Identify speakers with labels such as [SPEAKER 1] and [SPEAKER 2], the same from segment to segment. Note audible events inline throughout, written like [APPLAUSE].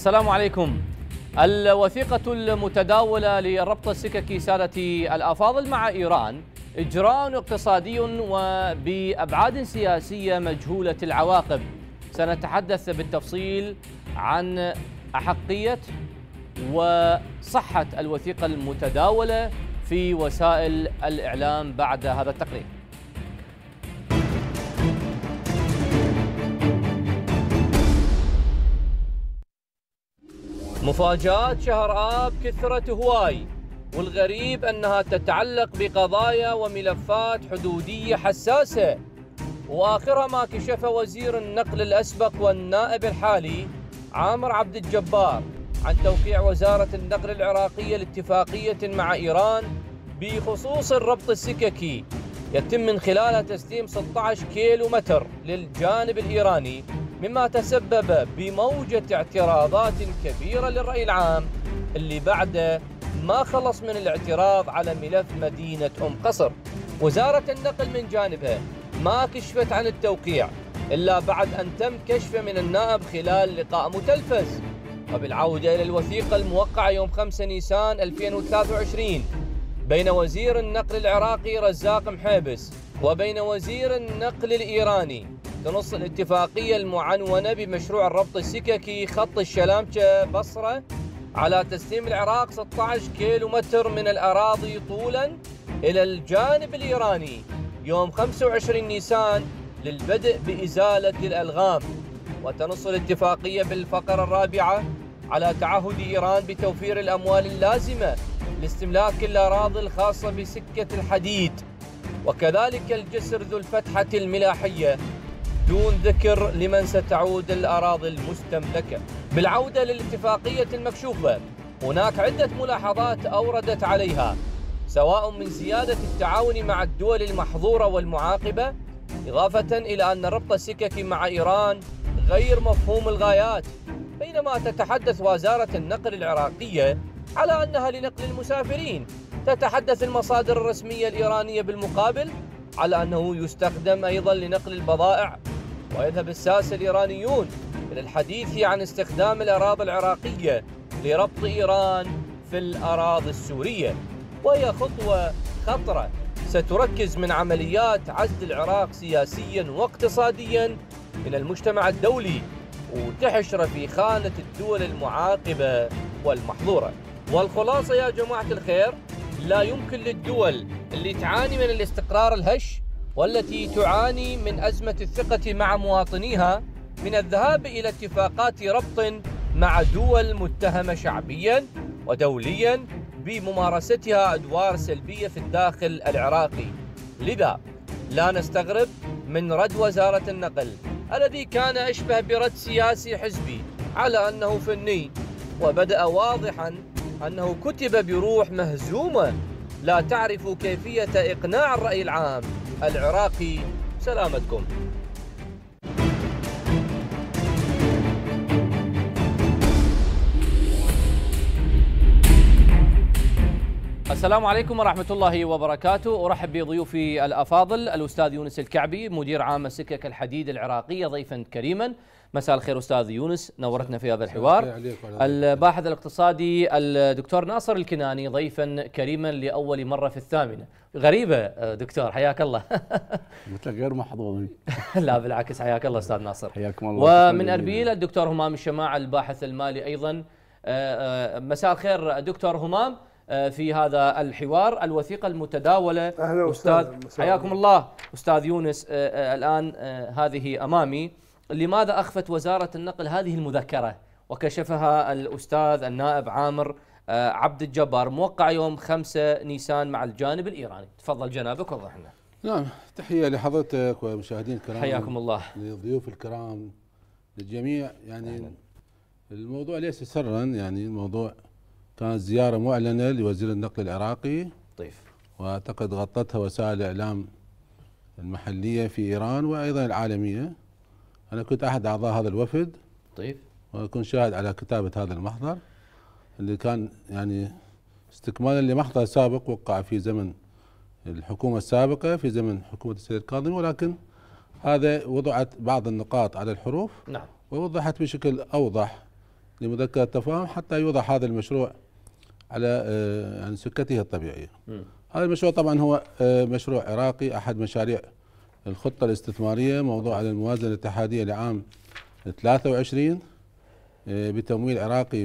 [SPEAKER 1] السلام عليكم الوثيقة المتداولة لربط السكك سادة الأفاضل مع إيران إجراء اقتصادي وبأبعاد سياسية مجهولة العواقب سنتحدث بالتفصيل عن أحقية وصحة الوثيقة المتداولة في وسائل الإعلام بعد هذا التقرير مفاجآت شهر آب كثرت هواي والغريب أنها تتعلق بقضايا وملفات حدودية حساسة وآخرها ما كشف وزير النقل الأسبق والنائب الحالي عامر عبد الجبار عن توقيع وزارة النقل العراقية لاتفاقية مع إيران بخصوص الربط السككي يتم من خلالها تسليم 16 كيلو متر للجانب الإيراني مما تسبب بموجة اعتراضات كبيرة للرأي العام اللي بعده ما خلص من الاعتراض على ملف مدينة أم قصر وزارة النقل من جانبها ما كشفت عن التوقيع إلا بعد أن تم كشفه من النائب خلال لقاء متلفز وبالعودة إلى الوثيقة الموقعة يوم 5 نيسان 2023 بين وزير النقل العراقي رزاق محيبس وبين وزير النقل الإيراني تنص الاتفاقية المعنونة بمشروع الربط السككي خط الشلامشة بصرة على تسليم العراق 16 كيلو متر من الأراضي طولا إلى الجانب الإيراني يوم 25 نيسان للبدء بإزالة الألغام وتنص الاتفاقية بالفقرة الرابعة على تعهد إيران بتوفير الأموال اللازمة لاستملاك الأراضي الخاصة بسكة الحديد وكذلك الجسر ذو الفتحة الملاحية دون ذكر لمن ستعود الأراضي المستملكة بالعودة للاتفاقية المكشوفة هناك عدة ملاحظات أوردت عليها سواء من زيادة التعاون مع الدول المحظورة والمعاقبة إضافة إلى أن ربط السكك مع إيران غير مفهوم الغايات بينما تتحدث وزارة النقل العراقية على أنها لنقل المسافرين تتحدث المصادر الرسمية الإيرانية بالمقابل على أنه يستخدم أيضا لنقل البضائع ويذهب الساسة الإيرانيون إلى الحديث عن استخدام الأراضي العراقية لربط إيران في الأراضي السورية وهي خطوة خطرة ستركز من عمليات عزل العراق سياسيا واقتصاديا من المجتمع الدولي وتحشر في خانة الدول المعاقبة والمحظورة والخلاصة يا جماعة الخير لا يمكن للدول اللي تعاني من الاستقرار الهش والتي تعاني من أزمة الثقة مع مواطنيها من الذهاب إلى اتفاقات ربط مع دول متهمة شعبيا ودوليا بممارستها أدوار سلبية في الداخل العراقي لذا لا نستغرب من رد وزارة النقل الذي كان أشبه برد سياسي حزبي على أنه فني وبدأ واضحا أنه كتب بروح مهزومة لا تعرف كيفية إقناع الرأي العام العراقي سلامتكم السلام عليكم ورحمة الله وبركاته أرحب بضيوفي الأفاضل الأستاذ يونس الكعبي مدير عام سكك الحديد العراقية ضيفا كريما مساء الخير أستاذ يونس نورتنا في هذا الحوار الباحث الاقتصادي الدكتور ناصر الكناني ضيفا كريما لأول مرة في الثامنة غريبه دكتور حياك الله [LAUGHS] قلت لك غير محظوظ [LAUGHS] لا بالعكس حياك الله استاذ ناصر حياكم الله ومن اربيل الدكتور همام الشماع الباحث المالي ايضا آه، آه، مساء الخير دكتور همام آه، في هذا الحوار الوثيقه المتداوله أهلا استاذ حياكم الله استاذ يونس الان هذه امامي لماذا اخفت وزاره النقل هذه المذكره وكشفها الاستاذ النائب عامر آه، عبد الجبار موقع يوم 5 نيسان مع الجانب الايراني تفضل جنابك وضح لنا
[SPEAKER 2] نعم تحيه لحضرتك ومشاهدين الكرام حياكم الله للضيوف الكرام للجميع يعني أهلا. الموضوع ليس سرا يعني الموضوع كانت زياره معلنه لوزير النقل العراقي طيف واعتقد غطتها وسائل الاعلام المحليه في ايران وايضا العالميه انا كنت احد اعضاء هذا الوفد طيف وكنت شاهد على كتابه هذا المحضر اللي كان يعني استكمالا لمحطه سابق وقع في زمن الحكومة السابقة في زمن حكومة السيد الكاظمي ولكن هذا وضعت بعض النقاط على الحروف نعم. ووضحت بشكل أوضح لمذكرة التفاهم حتى يوضع هذا المشروع على آه، يعني سكته الطبيعية م. هذا المشروع طبعا هو آه، مشروع عراقي أحد مشاريع الخطة الاستثمارية موضوع على الموازنة الاتحادية لعام 23 آه، بتمويل عراقي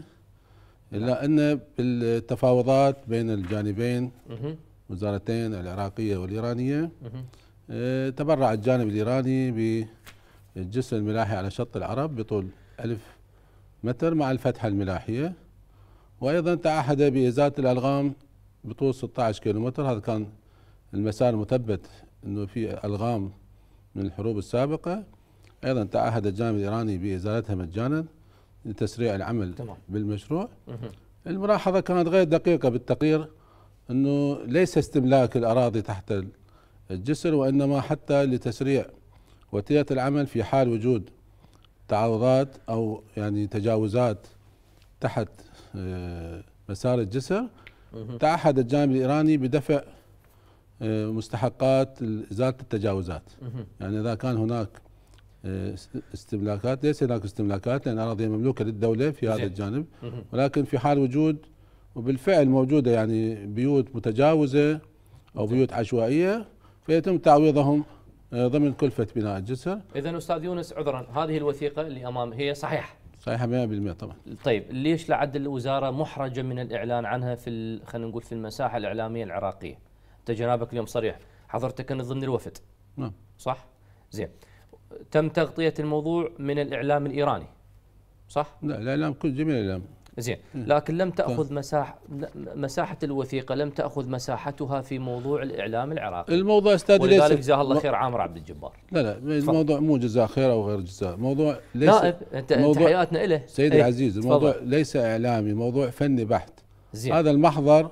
[SPEAKER 2] 100% الا ان بالتفاوضات بين الجانبين وزارتين العراقيه والايرانيه آه، تبرع الجانب الايراني بالجسر الملاحي على شط العرب بطول ألف متر مع الفتحه الملاحيه وايضا تعهد بازاله الالغام بطول 16 متر هذا كان المسار مثبت انه في الغام من الحروب السابقه ايضا تعهد الجانب الايراني بازالتها مجانا لتسريع العمل تمام. بالمشروع الملاحظة كانت غير دقيقة بالتقرير أنه ليس استملاك الأراضي تحت الجسر وإنما حتى لتسريع وتيرة العمل في حال وجود تعرضات أو يعني تجاوزات تحت آه، مسار الجسر تعهد الجانب الإيراني بدفع آه، مستحقات إزالة التجاوزات يعني إذا كان هناك استملاكات ليس هناك استملاكات لان الاراضي مملوكه للدوله في هذا الجانب ولكن في حال وجود وبالفعل موجوده يعني بيوت متجاوزه او بيوت عشوائيه فيتم تعويضهم آه، ضمن كلفه بناء الجسر.
[SPEAKER 1] اذا استاذ يونس عذرا هذه الوثيقه اللي امام هي صحيحه. صحيحه 100% طبعا. طيب ليش لعد الوزاره محرجه من الاعلان عنها في خلينا نقول في المساحه الاعلاميه العراقيه؟ انت جنابك اليوم صريح، حضرتك كان ضمن الوفد. نعم. صح؟ زين. تم تغطيه الموضوع من الاعلام الايراني صح؟ لا الاعلام كل جميع الاعلام زين لكن لم طيب. تاخذ مساحه مساحه الوثيقه لم تاخذ مساحتها في موضوع الاعلام العراقي الموضوع استاذ ليس ولذلك جزاه الله خير عامر عبد الجبار لا لا
[SPEAKER 2] الموضوع مو جزاه خير او غير جزاه موضوع ليس نائب انت موضوع تحياتنا له سيدي ايه؟ العزيز الموضوع فضل. ليس اعلامي موضوع فني بحت زين. هذا المحضر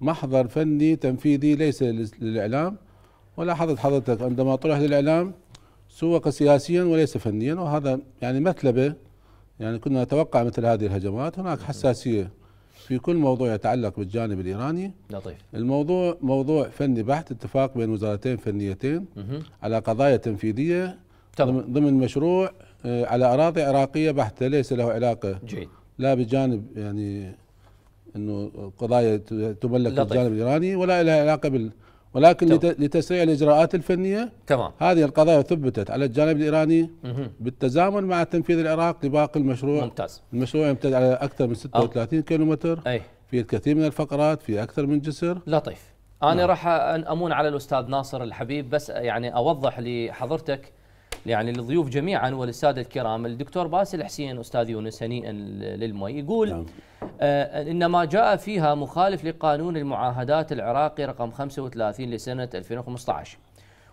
[SPEAKER 2] محضر فني تنفيذي ليس للاعلام ولاحظت حضرتك عندما طرح للاعلام سوق سياسيا وليس فنيا وهذا يعني مثلبه يعني كنا نتوقع مثل هذه الهجمات هناك حساسيه في كل موضوع يتعلق بالجانب الايراني لطيف الموضوع موضوع فني بحت اتفاق بين وزارتين فنيتين على قضايا تنفيذيه ضمن مشروع آه، على اراضي عراقيه بحته ليس له علاقه جيد لا بجانب يعني انه قضايا تملك طيب. الجانب الايراني ولا لها علاقه بال ولكن لتسريع الاجراءات الفنيه تمام هذه القضايا ثبتت على الجانب الايراني مه. بالتزامن مع تنفيذ العراق لباقي المشروع ممتاز المشروع يمتد على اكثر من 36 متر اي في الكثير من الفقرات في اكثر من جسر
[SPEAKER 1] لطيف انا نعم. راح امون على الاستاذ ناصر الحبيب بس يعني اوضح لحضرتك يعني للضيوف جميعا وللساده الكرام الدكتور باسل حسين استاذ يونس هنيئا للمي يقول نعم. آه ان ما جاء فيها مخالف لقانون المعاهدات العراقي رقم 35 لسنه 2015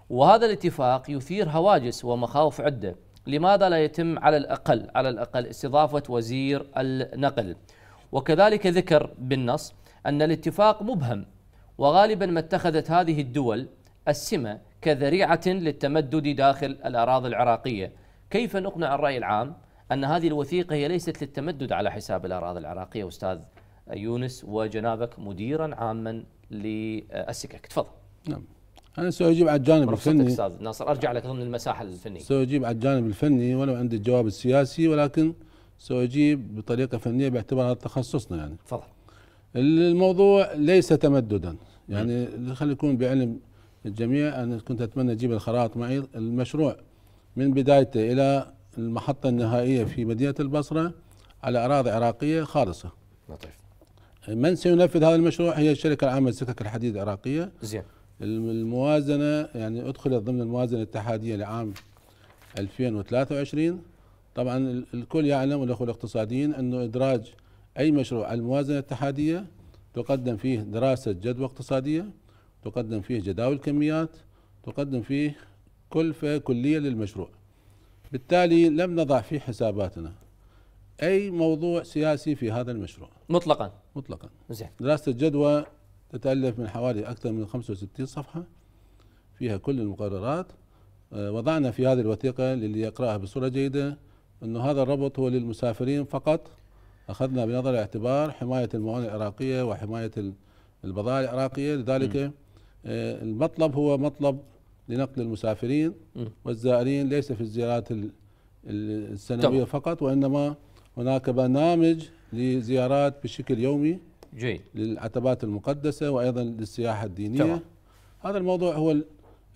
[SPEAKER 1] وهذا الاتفاق يثير هواجس ومخاوف عده لماذا لا يتم على الاقل على الاقل استضافه وزير النقل وكذلك ذكر بالنص ان الاتفاق مبهم وغالبا ما اتخذت هذه الدول السمه كذريعه للتمدد داخل الاراضي العراقيه. كيف نقنع الراي العام ان هذه الوثيقه هي ليست للتمدد على حساب الاراضي العراقيه استاذ يونس وجنابك مديرا عاما للسكك تفضل.
[SPEAKER 2] نعم. انا ساجيب على الجانب الفني استاذ
[SPEAKER 1] ناصر ارجع لك ضمن المساحه الفنيه
[SPEAKER 2] ساجيب على الجانب الفني ولو عندي الجواب السياسي ولكن ساجيب بطريقه فنيه باعتبار هذا تخصصنا يعني تفضل الموضوع ليس تمددا يعني خلي يكون بعلم الجميع أنا كنت أتمنى أجيب الخرائط معي المشروع من بدايته إلى المحطة النهائية في مدينة البصرة على أراضي عراقية خالصة لطيف من سينفذ هذا المشروع هي الشركة العامة لسكك الحديد العراقية زين الموازنة يعني أدخلت ضمن الموازنة الاتحادية لعام 2023 طبعا الكل يعلم والأخوة الاقتصاديين أنه إدراج أي مشروع على الموازنة الاتحادية تقدم فيه دراسة جدوى اقتصادية تقدم فيه جداول كميات تقدم فيه كلفة كلية للمشروع بالتالي لم نضع في حساباتنا أي موضوع سياسي في هذا المشروع مطلقا مطلقا زين دراسة الجدوى تتألف من حوالي أكثر من 65 صفحة فيها كل المقررات آه، وضعنا في هذه الوثيقة للي يقرأها بصورة جيدة أنه هذا الربط هو للمسافرين فقط أخذنا بنظر الاعتبار حماية الموانئ العراقية وحماية البضائع العراقية لذلك م. آه، المطلب هو مطلب لنقل المسافرين والزائرين ليس في الزيارات السنوية طبعا. فقط وإنما هناك برنامج لزيارات بشكل يومي جيد للعتبات المقدسة وأيضا للسياحة الدينية طبعا. هذا الموضوع هو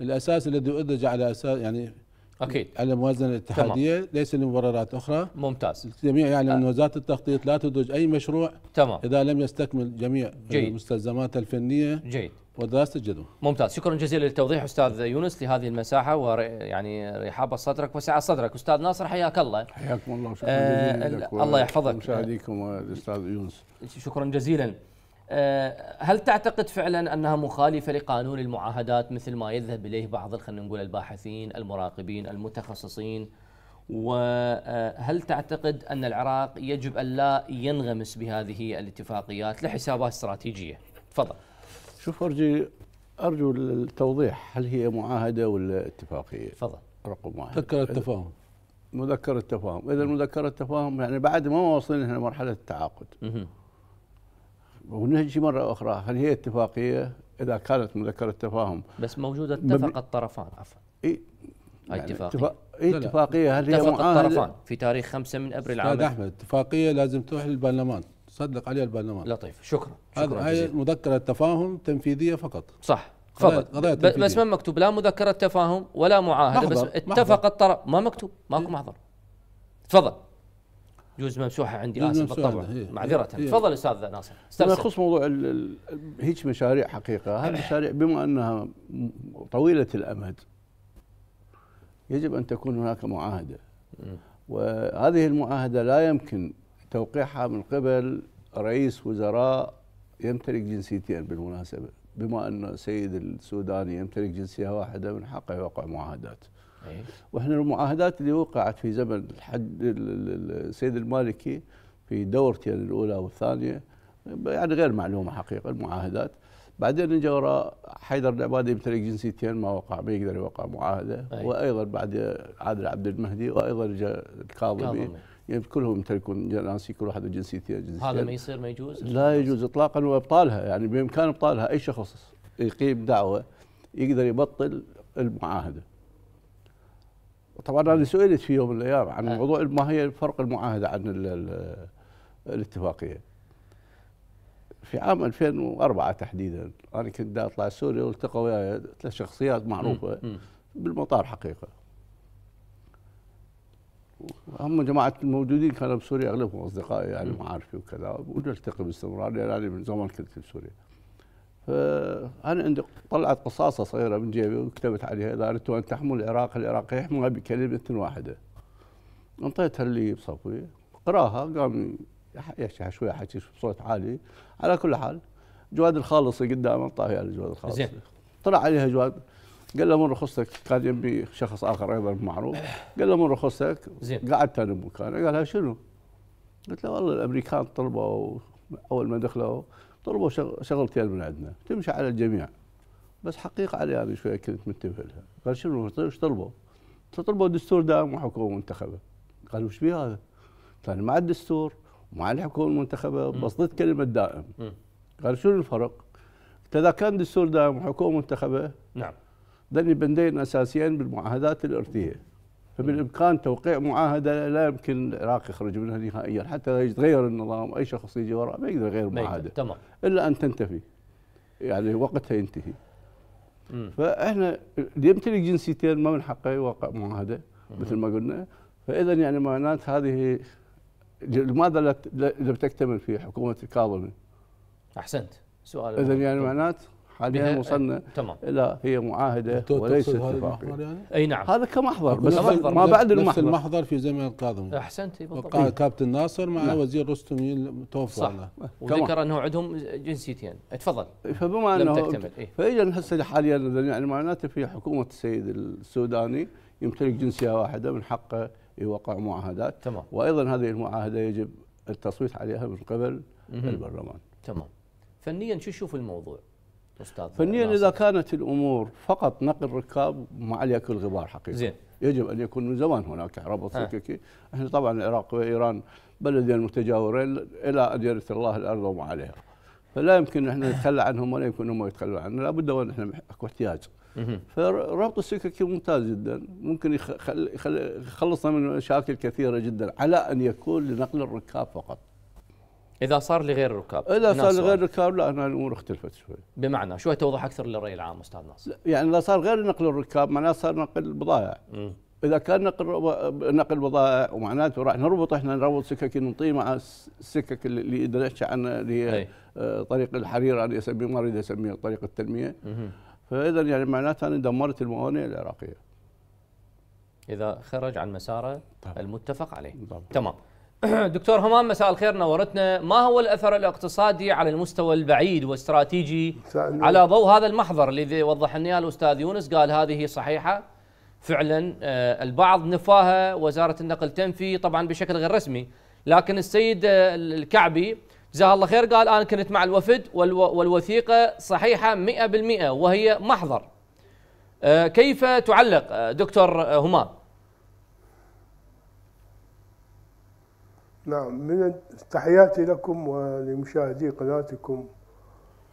[SPEAKER 2] الأساس الذي أدرج على أساس يعني اكيد على الموازنه الاتحاديه تمام. ليس لمبررات اخرى ممتاز الجميع يعلم يعني ان آه. وزاره التخطيط لا تدرج اي مشروع تمام اذا لم يستكمل جميع جيد. المستلزمات الفنيه
[SPEAKER 1] جيد ودراسه الجدوى ممتاز شكرا جزيلا للتوضيح استاذ يونس لهذه المساحه ويعني رحابه صدرك وسعه صدرك استاذ ناصر حياك الله حياكم الله شكرا جزيلا آه لك الله يحفظك مشاهديكم آه، الاستاذ يونس شكرا جزيلا آه، هل تعتقد فعلا انها مخالفه لقانون المعاهدات مثل ما يذهب اليه بعض خلينا نقول الباحثين، المراقبين، المتخصصين؟ وهل تعتقد ان العراق يجب ان لا ينغمس بهذه الاتفاقيات لحسابات استراتيجيه؟ تفضل.
[SPEAKER 3] شوف ارجو ارجو التوضيح هل هي معاهده ولا اتفاقيه؟ تفضل. رقم واحد. مذكره التفاهم. مذكره التفاهم، اذا مذكره التفاهم يعني بعد ما واصلين احنا مرحله التعاقد. ونجي مرة أخرى هل هي اتفاقية إذا كانت مذكرة تفاهم بس
[SPEAKER 1] موجودة اتفق
[SPEAKER 3] الطرفان عفوا اي يعني اتفاقية إيه اتفاقية هل هي اتفق الطرفان
[SPEAKER 1] في تاريخ 5 من أبريل عام أحمد
[SPEAKER 2] اتفاقية لازم تروح للبرلمان صدق عليها البرلمان لطيف شكرا شكرا هاي
[SPEAKER 1] مذكرة تفاهم تنفيذية فقط صح تفضل بس ما مكتوب لا مذكرة تفاهم ولا معاهدة بس اتفق الطرف ما مكتوب ماكو محضر تفضل جوز ممسوحه عندي اسف بالطبع إيه، إيه، معذره إيه. تفضل استاذ ناصر استرسل. يخص
[SPEAKER 3] موضوع هيك مشاريع حقيقه هذه المشاريع بما انها طويله الامد يجب ان تكون هناك معاهده وهذه المعاهده لا يمكن توقيعها من قبل رئيس وزراء يمتلك جنسيتين بالمناسبه بما ان السيد السوداني يمتلك جنسيه واحده من حقه يوقع معاهدات واحنا المعاهدات اللي وقعت في زمن الحد السيد المالكي في دورتي الاولى والثانيه يعني غير معلومه حقيقه المعاهدات بعدين اجى وراء حيدر العبادي يمتلك جنسيتين ما وقع ما يقدر يوقع معاهده أي. وايضا بعد عادل عبد المهدي وايضا جاء الكاظمي يعني كلهم يمتلكون جناسي كل واحد جنسيتين جنسيتين هذا ما يصير ما يجوز؟ لا يجوز اطلاقا وابطالها يعني بامكان ابطالها اي شخص يقيم دعوه يقدر يبطل المعاهده طبعا انا سئلت في يوم من الايام عن آه. موضوع ما هي فرق المعاهده عن الاتفاقيه في عام 2004 تحديدا انا كنت دا اطلع سوريا والتقى وياي ثلاث شخصيات معروفه بالمطار حقيقه هم جماعه الموجودين كانوا بسوريا اغلبهم اصدقائي يعني معارفي وكذا ونلتقي باستمرار لان يعني من زمان كنت في سوريا فانا آه، عندي طلعت قصاصه صغيره من جيبي وكتبت عليها اذا اردت ان تحموا العراق العراق يحموها بكلمه واحده انطيتها اللي بصفوي قراها قام يحكي شوي حكي بصوت عالي على كل حال جواد الخالصي قدامه انطاها على جواد الخالصي زين. طلع عليها جواد قال له من رخصتك كان يبي شخص اخر ايضا معروف قال له من رخصتك زين. قعدت انا بمكانه قال لها شنو؟ قلت له والله الامريكان طلبوا اول ما دخلوا طلبوا شغلتين من عندنا تمشي على الجميع بس حقيقه علي انا شويه كنت منتبه لها قال شنو طيب ايش طلبوا؟ طلبوا دستور دائم وحكومه منتخبه قال وش بيه هذا؟ قال مع الدستور ومع الحكومه المنتخبه بس ضد كلمه دائم قال شنو الفرق؟ اذا كان دستور دائم وحكومه منتخبه نعم ذني بندين اساسيين بالمعاهدات الارثيه فبالامكان توقيع معاهده لا يمكن العراق يخرج منها نهائيا حتى لو يتغير النظام اي شخص يجي وراء ما يقدر يغير معاهده تمام الا ان تنتفي يعني وقتها ينتهي مم. فاحنا اللي يمتلك جنسيتين ما من حقه يوقع معاهده مثل ما قلنا فاذا يعني معنات هذه لماذا لم تكتمل في حكومه الكاظمي؟
[SPEAKER 1] احسنت سؤال اذا يعني معنات
[SPEAKER 2] حاليا وصلنا تمام لا هي معاهده
[SPEAKER 3] وليس المحضر
[SPEAKER 1] يعني؟ اي نعم هذا كمحضر بس ما بعد المحضر نفس المحضر
[SPEAKER 2] في زمن الكاظم
[SPEAKER 1] احسنت وقع
[SPEAKER 2] كابتن ناصر مع نعم. وزير رستمي
[SPEAKER 1] توفى صح وذكر انه عندهم جنسيتين تفضل فبما انه
[SPEAKER 3] فاذا هسه حاليا يعني معناته في حكومه السيد السوداني يمتلك جنسيه واحده من حقه يوقع معاهدات تمام وايضا هذه المعاهده يجب التصويت عليها من قبل البرلمان تمام
[SPEAKER 1] فنيا شو تشوف الموضوع؟ استاذ فنيا اذا
[SPEAKER 3] كانت الامور فقط نقل ركاب ما عليك الغبار حقيقه زين يجب ان يكون من زمان هناك ربط آه. فككي احنا طبعا العراق وايران بلدين متجاورين الى ان يرث الله الارض وما عليها فلا يمكن احنا نتخلى عنهم ولا يمكن هم يتخلوا عنا لابد ان احنا اكو احتياج فربط السككي ممتاز جدا ممكن يخلصنا من مشاكل كثيره جدا على ان يكون لنقل الركاب فقط
[SPEAKER 1] اذا صار لغير الركاب اذا صار لغير الركاب لا هنا الامور اختلفت شوي بمعنى شوي توضح اكثر للراي العام استاذ ناصر
[SPEAKER 3] يعني اذا صار غير نقل الركاب معناه صار نقل بضائع اذا كان نقل نقل بضائع ومعناته راح نربط احنا نربط سكك نطي مع السكك اللي اذا نحكي عنها اللي هي آه، طريق الحرير انا اسميه ما اريد اسميه طريق التنميه فاذا يعني معناته انا دمرت الموانئ العراقيه
[SPEAKER 1] اذا خرج عن مساره طبعا. المتفق عليه طبعا. تمام [CLEARS THROAT] دكتور همام مساء الخير نورتنا ما هو الأثر الاقتصادي على المستوى البعيد واستراتيجي على ضوء هذا المحضر الذي وضح لنا الأستاذ يونس قال هذه صحيحة فعلا آه، البعض نفاها وزارة النقل تنفي طبعا بشكل غير رسمي لكن السيد آه، الكعبي جزاه الله خير قال أنا كنت مع الوفد والوثيقة صحيحة 100% وهي محضر آه، كيف تعلق دكتور همام
[SPEAKER 4] نعم من تحياتي لكم ولمشاهدي قناتكم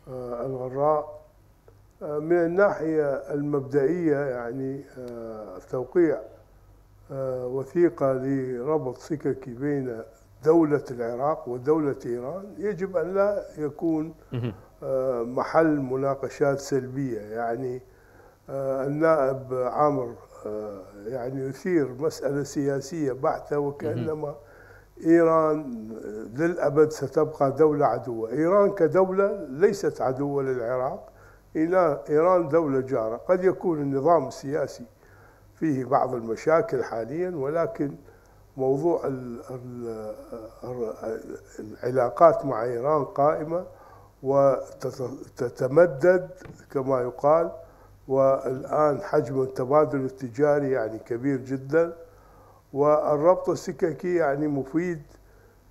[SPEAKER 4] آه، الغراء آه، من الناحية المبدئية يعني آه، توقيع وثيقة لربط سككي بين دولة العراق ودولة إيران يجب أن لا يكون محل مناقشات سلبية يعني النائب عامر يعني يثير مسألة سياسية بحتة وكأنما إيران للأبد ستبقى دولة عدوة إيران كدولة ليست عدوة للعراق إلى إيران دولة جارة قد يكون النظام السياسي فيه بعض المشاكل حاليا ولكن موضوع العلاقات مع إيران قائمة وتتمدد كما يقال والآن حجم التبادل التجاري يعني كبير جداً والربط السككي يعني مفيد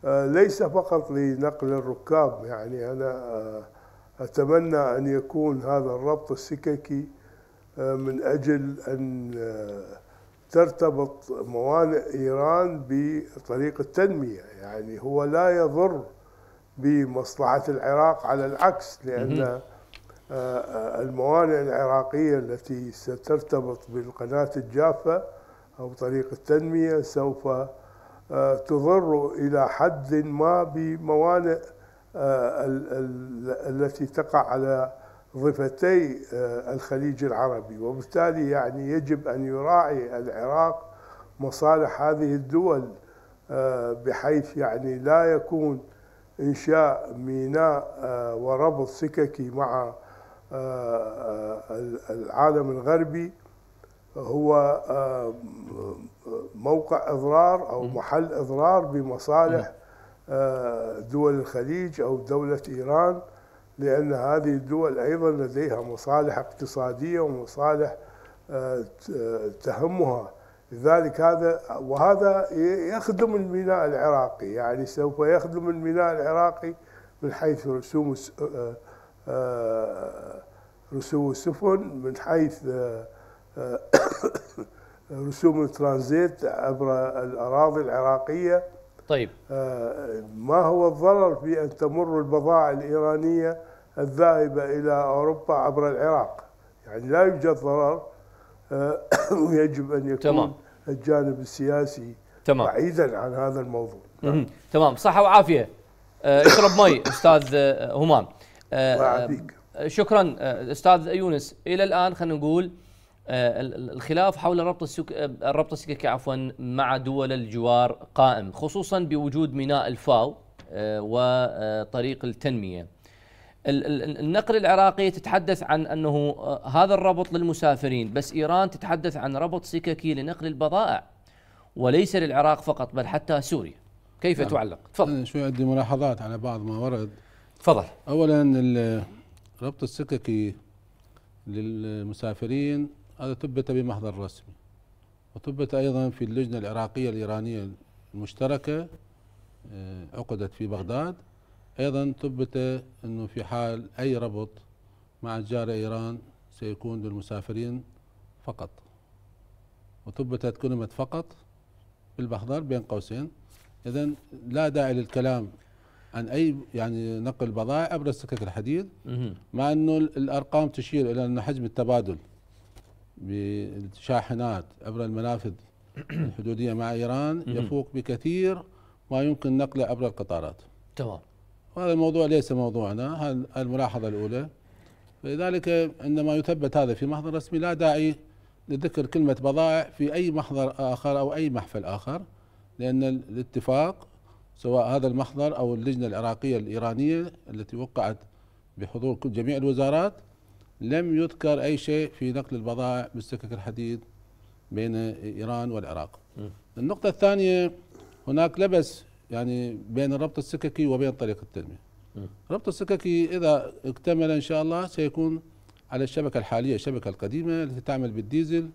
[SPEAKER 4] آه، ليس فقط لنقل الركاب يعني أنا آه، أتمنى أن يكون هذا الربط السككي آه، من أجل أن ترتبط موانئ إيران بطريق التنمية يعني هو لا يضر بمصلحة العراق على العكس لأن الموانئ العراقية التي سترتبط بالقناة الجافة أو طريق التنمية سوف آه، تضر إلى حد ما بموانئ آه، التي تقع على ضفتي آه، الخليج العربي وبالتالي يعني يجب أن يراعي العراق مصالح هذه الدول بحيث يعني لا يكون إنشاء ميناء وربط سككي مع العالم الغربي هو آه، موقع اضرار او محل اضرار بمصالح نعم. آه، دول الخليج او دوله ايران لان هذه الدول ايضا لديها مصالح اقتصاديه ومصالح آه، تهمها لذلك هذا وهذا يخدم الميناء العراقي يعني سوف يخدم الميناء العراقي من حيث رسوم رسوم السفن من حيث آه، [COUGHS] رسوم الترانزيت عبر الاراضي العراقيه طيب آه، ما هو الضرر في ان تمر البضائع الايرانيه الذاهبه الى اوروبا عبر العراق يعني لا يوجد ضرر آه، [COUGHS] ويجب ان يكون تمام. الجانب السياسي تمام. بعيدا عن هذا الموضوع نعم.
[SPEAKER 1] تمام صحه وعافيه اشرب مي استاذ همام شكرا استاذ يونس الى الان خلينا نقول آه، الخلاف حول ربط السك... الربط آه، السككي عفوا مع دول الجوار قائم خصوصا بوجود ميناء الفاو آه، وطريق التنميه. النقل العراقي تتحدث عن انه هذا الربط للمسافرين بس ايران تتحدث عن ربط سككي لنقل البضائع وليس للعراق فقط بل حتى سوريا. كيف نعم. تعلق؟ تفضل. شوي
[SPEAKER 2] عندي ملاحظات على بعض ما ورد. تفضل. اولا الربط السككي للمسافرين هذا ثبت بمحضر رسمي وثبت أيضا في اللجنة العراقية الإيرانية المشتركة آه، عقدت في بغداد أيضا ثبت أنه في حال أي ربط مع جار إيران سيكون للمسافرين فقط وثبتت كلمة فقط بالمحضر بين قوسين إذا لا داعي للكلام عن أي يعني نقل بضائع عبر السكك الحديد مع أنه الأرقام تشير إلى أن حجم التبادل بالشاحنات عبر المنافذ [CLEARS THROAT] الحدودية مع إيران يفوق بكثير ما يمكن نقله عبر القطارات تمام وهذا الموضوع ليس موضوعنا هذه الملاحظة الأولى لذلك عندما يثبت هذا في محضر رسمي لا داعي لذكر كلمة بضائع في أي محضر آخر أو أي محفل آخر لأن الاتفاق سواء هذا المحضر أو اللجنة العراقية الإيرانية التي وقعت بحضور جميع الوزارات لم يذكر أي شيء في نقل البضائع بالسكك الحديد بين إيران والعراق م. النقطة الثانية هناك لبس يعني بين الربط السككي وبين طريق التنمية الربط السككي إذا اكتمل إن شاء الله سيكون على الشبكة الحالية الشبكة القديمة التي تعمل بالديزل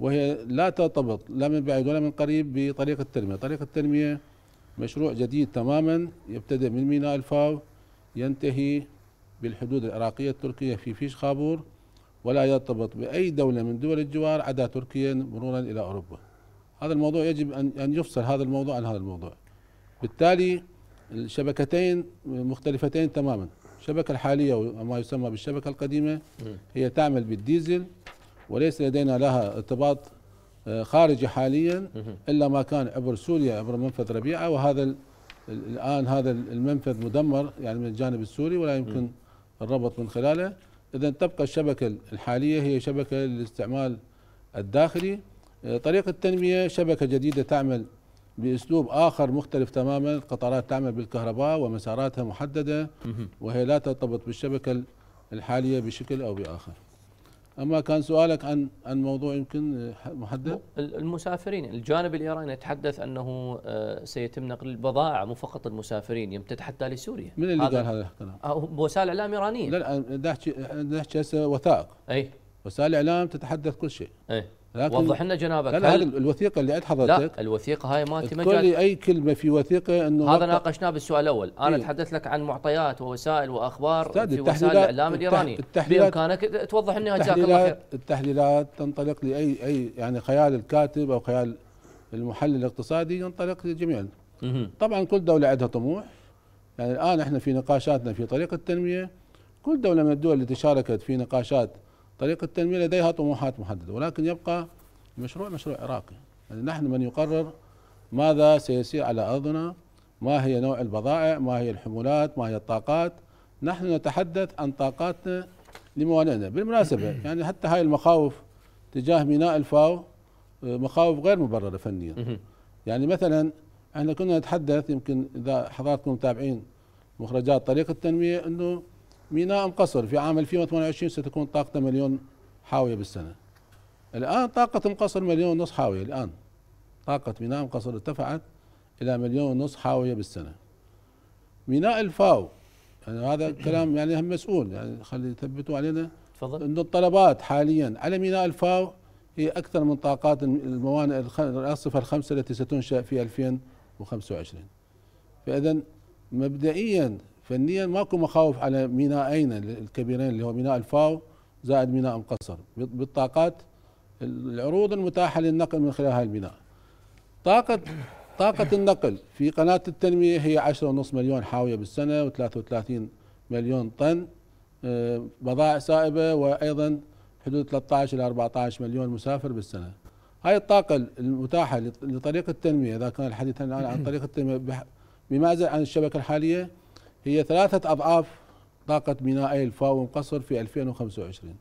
[SPEAKER 2] وهي لا ترتبط لا من بعيد ولا من قريب بطريق التنمية طريق التنمية مشروع جديد تماما يبتدئ من ميناء الفاو ينتهي بالحدود العراقية التركية في فيش خابور ولا يرتبط بأي دولة من دول الجوار عدا تركيا مرورا إلى أوروبا هذا الموضوع يجب أن يفصل هذا الموضوع عن هذا الموضوع بالتالي الشبكتين مختلفتين تماما الشبكة الحالية وما يسمى بالشبكة القديمة هي تعمل بالديزل وليس لدينا لها ارتباط آه، خارجي حاليا إلا ما كان عبر سوريا عبر منفذ ربيعة وهذا الآن هذا المنفذ مدمر يعني من الجانب السوري ولا يمكن الربط من خلاله إذا تبقى الشبكة الحالية هي شبكة للاستعمال الداخلي آه، طريقة التنمية شبكة جديدة تعمل بأسلوب آخر مختلف تماما القطارات تعمل بالكهرباء ومساراتها محددة وهي لا ترتبط بالشبكة الحالية بشكل أو بآخر اما كان سؤالك عن عن موضوع يمكن محدد
[SPEAKER 1] المسافرين الجانب الايراني يتحدث انه آه، سيتم نقل البضائع مو فقط المسافرين يمتد حتى لسوريا من اللي قال هذا الكلام؟ وسائل اعلام ايرانيه لا نحكي نحكي
[SPEAKER 2] هسه وثائق اي وسائل الاعلام تتحدث كل شيء
[SPEAKER 1] اي لكن وضح لنا جنابك لا هل الوثيقه اللي عند حضرتك لا الوثيقه هاي ما انت مجال لي
[SPEAKER 2] اي كلمه في وثيقه انه هذا
[SPEAKER 1] ناقشناه بالسؤال الاول انا إيه. اتحدث لك عن معطيات ووسائل واخبار في وسائل الاعلام الايراني بامكانك توضح لنا جزاك الله خير
[SPEAKER 2] التحليلات تنطلق لاي اي يعني خيال الكاتب او خيال المحلل الاقتصادي ينطلق للجميع طبعا كل دوله عندها طموح يعني الان احنا في نقاشاتنا في طريقه التنميه كل دوله من الدول اللي تشاركت في نقاشات طريق التنمية لديها طموحات محددة ولكن يبقى المشروع مشروع عراقي يعني نحن من يقرر ماذا سيسير على أرضنا ما هي نوع البضائع ما هي الحمولات ما هي الطاقات نحن نتحدث عن طاقاتنا لموانئنا بالمناسبة [CLEARS THROAT] يعني حتى هاي المخاوف تجاه ميناء الفاو آه، مخاوف غير مبررة فنيا يعني مثلا احنا كنا نتحدث يمكن اذا حضراتكم متابعين مخرجات طريق التنمية انه ميناء مقصر في عام 2028 ستكون طاقته مليون حاوية بالسنة الآن طاقة مقصر مليون ونص حاوية الآن طاقة ميناء مقصر ارتفعت إلى مليون ونص حاوية بالسنة ميناء الفاو يعني هذا [COUGHS] كلام يعني هم مسؤول يعني خلي يثبتوا علينا تفضل انه الطلبات حاليا على ميناء الفاو هي اكثر من طاقات الموانئ الاصفه الخمسه التي ستنشا في 2025 فاذا مبدئيا فنيا ماكو مخاوف على مينائين الكبيرين اللي هو ميناء الفاو زائد ميناء مقصر بالطاقات العروض المتاحه للنقل من خلال هذا الميناء. طاقه طاقه النقل في قناه التنميه هي 10.5 مليون حاويه بالسنه و33 مليون طن آه، بضائع سائبه وايضا حدود 13 الى 14 مليون مسافر بالسنه. هاي الطاقه المتاحه لطريق التنميه اذا كان الحديث الان عن طريق التنميه بمعزل عن الشبكه الحاليه هي ثلاثة أضعاف طاقة ميناء الفاو والقصر في 2025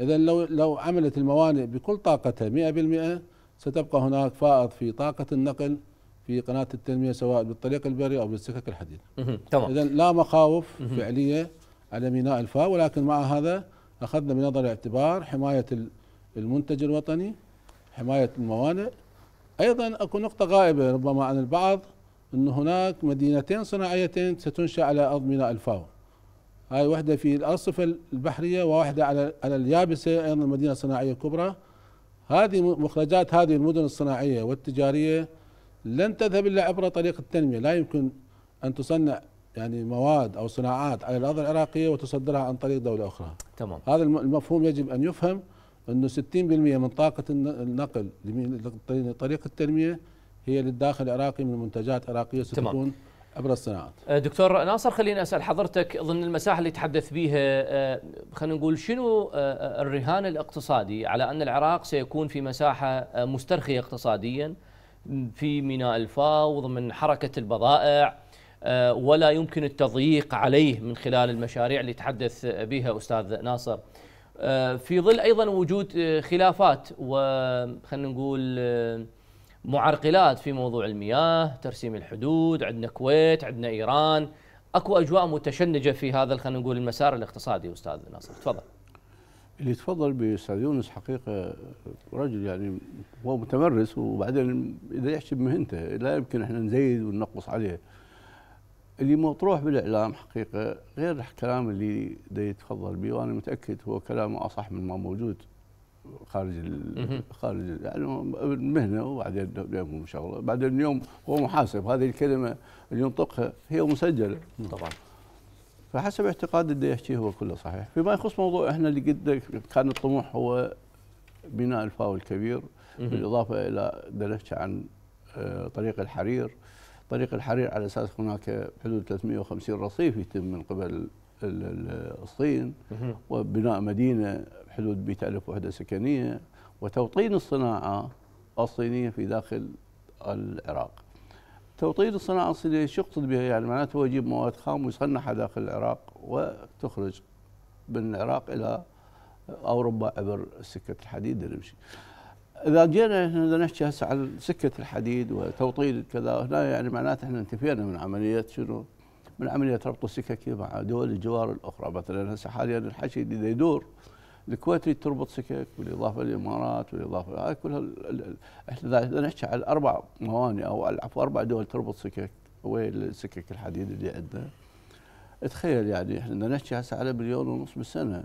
[SPEAKER 2] إذا لو لو عملت الموانئ بكل طاقتها 100% ستبقى هناك فائض في طاقة النقل في قناة التنمية سواء بالطريق البري أو بالسكك الحديد تمام إذا لا مخاوف فعلية على ميناء الفاو ولكن مع هذا أخذنا بنظر الاعتبار حماية المنتج الوطني حماية الموانئ أيضا أكو نقطة غائبة ربما عن البعض أن هناك مدينتين صناعيتين ستنشأ على أرض ميناء الفاو هاي واحدة في الأرصفة البحرية وواحدة على على اليابسة أيضا مدينة صناعية كبرى هذه مخرجات هذه المدن الصناعية والتجارية لن تذهب إلا عبر طريق التنمية لا يمكن أن تصنع يعني مواد أو صناعات على الأرض العراقية وتصدرها عن طريق دولة أخرى تمام. هذا المفهوم يجب أن يفهم أنه 60% من طاقة النقل لطريق التنمية هي للداخل العراقي من منتجات عراقيه ستكون عبر الصناعات
[SPEAKER 1] أه، دكتور ناصر خليني اسال حضرتك ضمن المساحه اللي تحدث بها أه، خلينا نقول شنو أه، الرهان الاقتصادي على ان العراق سيكون في مساحه مسترخيه اقتصاديا في ميناء الفاو ضمن حركه البضائع ولا يمكن التضييق عليه من خلال المشاريع اللي تحدث بها استاذ ناصر في ظل ايضا وجود خلافات وخلينا نقول معرقلات في موضوع المياه ترسيم الحدود عندنا كويت عندنا إيران أكو أجواء متشنجة في هذا خلينا نقول المسار الاقتصادي أستاذ ناصر تفضل
[SPEAKER 3] اللي تفضل باستاذ يونس حقيقه رجل يعني هو متمرس وبعدين اذا يحكي بمهنته لا يمكن احنا نزيد وننقص عليه. اللي مطروح بالاعلام حقيقه غير الكلام اللي يتفضل به وانا متاكد هو كلامه اصح من ما موجود خارج خارج يعني المهنه وبعدين يوم شغله بعدين اليوم هو محاسب هذه الكلمه اللي ينطقها هي مسجله طبعا فحسب اعتقاد اللي يحكي هو كله صحيح فيما يخص موضوع احنا اللي قد كان الطموح هو بناء الفاو الكبير بالاضافه الى نحكي عن آه، طريق الحرير طريق الحرير على اساس هناك حدود 350 رصيف يتم من قبل الصين وبناء مدينة بحدود 100000 وحدة سكنية وتوطين الصناعة الصينية في داخل العراق توطين الصناعة الصينية شو يقصد بها يعني معناته هو يجيب مواد خام ويصنعها داخل العراق وتخرج من العراق إلى أوروبا عبر سكة الحديد اللي نمشي اذا جينا احنا نحكي هسه عن سكه الحديد وتوطين كذا هنا يعني معناته احنا انتفينا من عمليه شنو؟ من عمليه ربط السكك مع دول الجوار الاخرى مثلا هسه حاليا الحشي اللي يدور الكويت تربط سكك بالاضافه للامارات والاضافه هاي كلها احنا اذا نحكي على اربع موانئ او عفوا اربع دول تربط سكك وين السكك الحديد اللي عندنا تخيل يعني احنا نحكي هسه على مليون ونص بالسنه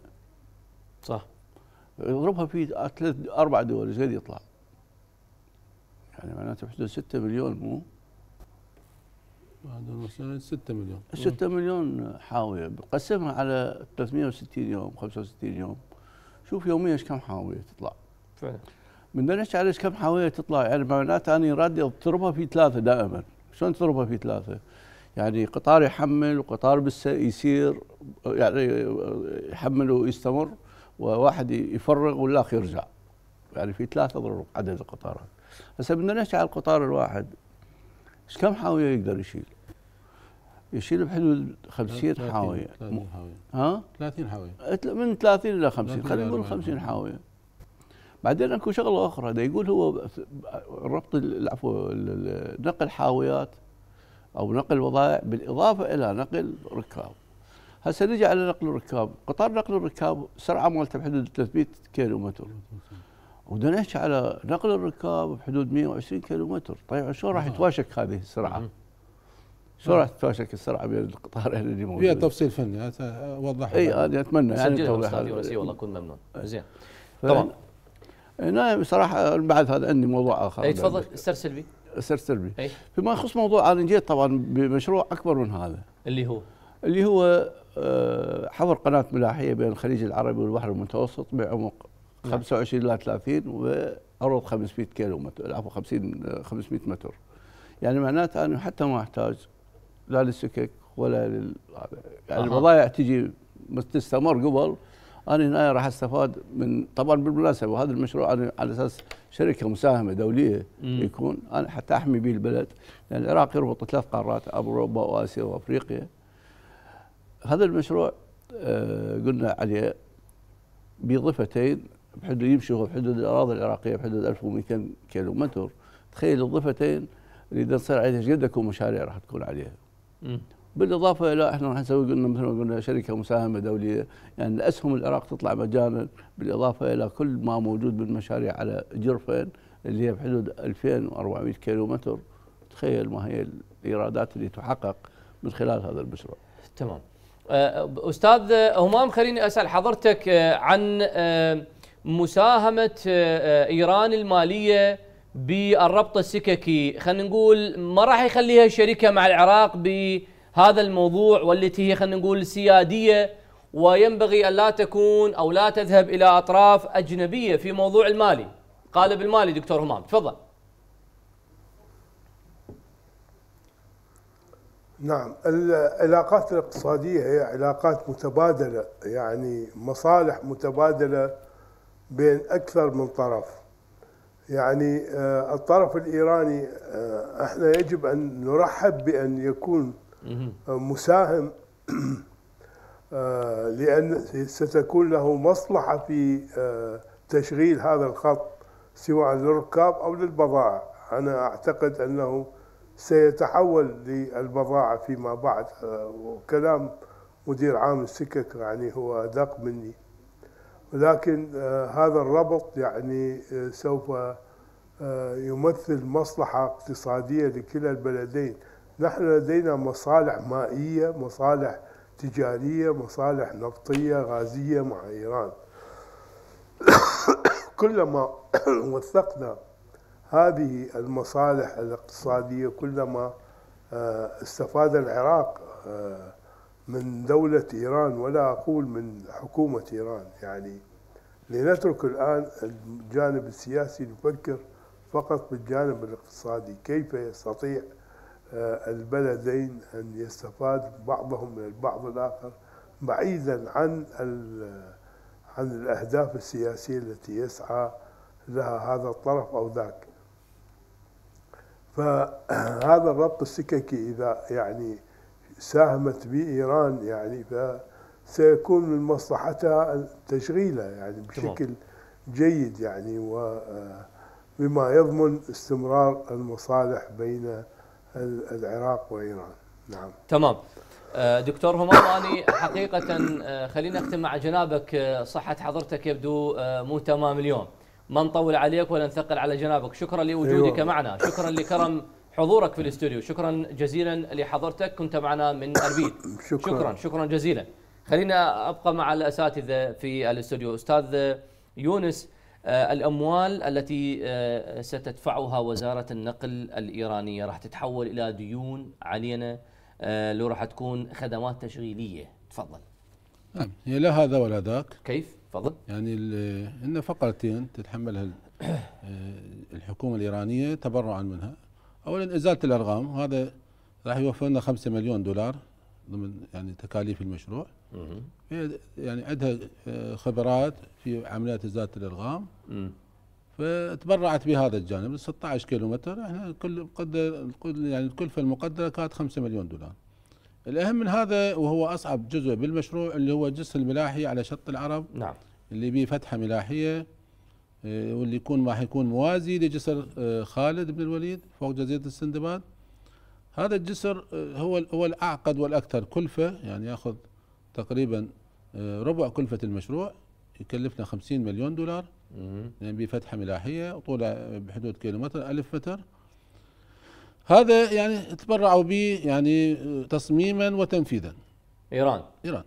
[SPEAKER 3] صح اضربها في ثلاث اربع دول ايش يطلع؟ يعني معناته بحدود 6 مليون مو؟
[SPEAKER 2] 6 مليون 6
[SPEAKER 3] مليون حاويه بقسمها على 360 يوم 65 يوم شوف يوميا ايش كم حاويه تطلع فعلا من نحكي على ايش كم حاويه تطلع يعني معناته انا رادي اضربها في ثلاثه دائما شلون تضربها في ثلاثه؟ يعني قطار يحمل وقطار يسير يعني يحمل ويستمر وواحد يفرغ والاخ يرجع يعني في ثلاثه ضرب عدد القطارات هسه بدنا نحكي على القطار الواحد بس كم حاويه يقدر يشيل؟ يشيل بحدود 50 حاويه 30 حاويه ها 30 حاويه من 30 الى 50 خلينا نقول 50 حاويه بعدين اكو شغله اخرى ده يقول هو ربط العفو نقل حاويات او نقل وظائع بالاضافه الى نقل ركاب هسه نجي على نقل الركاب قطار نقل الركاب سرعه مالته بحدود 300 كيلو متر ودنيتش على نقل الركاب بحدود 120 كيلو متر طيب شلون راح يتواشك آه. هذه السرعه؟ شلون آه. راح تتواشك السرعه بين القطارين اللي موجودين؟ فيها
[SPEAKER 2] تفصيل فني وضح اي انا اتمنى يعني توضيح
[SPEAKER 3] والله
[SPEAKER 1] كنت ممنون زين
[SPEAKER 3] طبعا انا بصراحه بعد هذا عندي موضوع اخر اي تفضل
[SPEAKER 4] استر سلبي استر سلبي أي.
[SPEAKER 3] فيما يخص موضوع انا جيت طبعا بمشروع اكبر من هذا اللي هو اللي هو آه، حفر قناه ملاحيه بين الخليج العربي والبحر المتوسط بعمق 25 ل 30 وارض 500 كيلو متر عفوا 50 500 متر يعني معناته انا حتى ما احتاج لا للسكك ولا لل يعني أه. البضائع تجي تستمر قبل انا هنا راح استفاد من طبعا بالمناسبه هذا المشروع انا على اساس شركه مساهمه دوليه مم. يكون انا حتى احمي به البلد لان يعني العراق يربط ثلاث قارات اوروبا واسيا وافريقيا هذا المشروع آه، قلنا عليه بضفتين بحدود يمشوا بحدود الاراضي العراقيه بحدود 1200 كيلو متر تخيل الضفتين اذا تصير عليها قد اكو مشاريع راح تكون عليها. م. بالاضافه الى احنا راح نسوي قلنا مثل ما قلنا شركه مساهمه دوليه يعني اسهم العراق تطلع مجانا بالاضافه الى كل ما موجود من مشاريع على جرفين اللي هي بحدود 2400 كيلو متر تخيل ما هي الايرادات اللي تحقق من
[SPEAKER 1] خلال هذا المشروع. تمام. أه، استاذ همام خليني اسال حضرتك آه، عن آه، مساهمه آه، آه، ايران الماليه بالربط السككي خلينا نقول ما راح يخليها شركه مع العراق بهذا الموضوع والتي هي خلينا نقول سياديه وينبغي ان لا تكون او لا تذهب الى اطراف اجنبيه في موضوع المالي قالب المالي دكتور همام تفضل
[SPEAKER 4] نعم العلاقات الاقتصادية هي علاقات متبادلة يعني مصالح متبادلة بين اكثر من طرف يعني آه، الطرف الايراني آه، احنا يجب ان نرحب بان يكون آه، مساهم [CLEARS THROAT] لان ستكون له مصلحه في تشغيل هذا الخط سواء للركاب او للبضائع انا اعتقد انه سيتحول للبضاعه فيما بعد وكلام مدير عام السكك يعني هو ادق مني ولكن آه، هذا الربط يعني آه، سوف آه، يمثل مصلحة اقتصادية لكلا البلدين نحن لدينا مصالح مائية مصالح تجارية مصالح نفطية غازية مع إيران [COUGHS] كلما [COUGHS] وثقنا هذه المصالح الاقتصادية كلما استفاد العراق من دولة إيران ولا أقول من حكومة إيران يعني لنترك الآن الجانب السياسي نفكر فقط بالجانب الاقتصادي كيف يستطيع آه، البلدين أن يستفاد بعضهم من البعض الآخر بعيدا عن عن الأهداف السياسية التي يسعى لها هذا الطرف أو ذاك فهذا الربط السككي إذا يعني ساهمت بإيران يعني فسيكون من مصلحتها تشغيلها يعني بشكل جيد يعني وبما آه، يضمن استمرار المصالح بين العراق وإيران نعم تمام آه، دكتور
[SPEAKER 1] اني حقيقة آه، خلينا أختم مع جنابك صحة حضرتك يبدو مو تمام اليوم ما نطول عليك ولا نثقل على جنابك شكرا لوجودك أيوة. معنا شكرا لكرم حضورك في الاستوديو شكرا جزيلا لحضرتك كنت معنا من اربيل [COUGHS] شكرا شكرا, شكرا جزيلا خلينا ابقى مع الاساتذه في الاستوديو استاذ يونس آه، الاموال التي آه، ستدفعها وزاره النقل الايرانيه راح تتحول الى ديون علينا آه، لو راح تكون خدمات تشغيليه تفضل
[SPEAKER 2] نعم هي لا هذا ولا ذاك كيف تفضل يعني ان فقرتين تتحملها [COUGHS] الحكومه الايرانيه تبرعا منها اولا ازاله الارقام هذا راح يوفر لنا 5 مليون دولار ضمن يعني تكاليف المشروع هي يعني عندها آه، خبرات في عمليات ازاله الارغام فتبرعت بهذا الجانب 16 كيلو متر احنا كل مقدر يعني الكلفه المقدره كانت 5 مليون دولار الاهم من هذا وهو اصعب جزء بالمشروع اللي هو الجسر الملاحي على شط العرب نعم اللي به فتحه ملاحيه آه، واللي يكون راح يكون موازي لجسر آه، خالد بن الوليد فوق جزيره السندباد هذا الجسر آه، هو هو الاعقد والاكثر كلفه يعني ياخذ تقريبا ربع كلفه المشروع يكلفنا 50 مليون دولار لان يعني بفتحه ملاحيه وطوله بحدود كيلومتر ألف متر هذا يعني تبرعوا به يعني تصميما وتنفيذا ايران ايران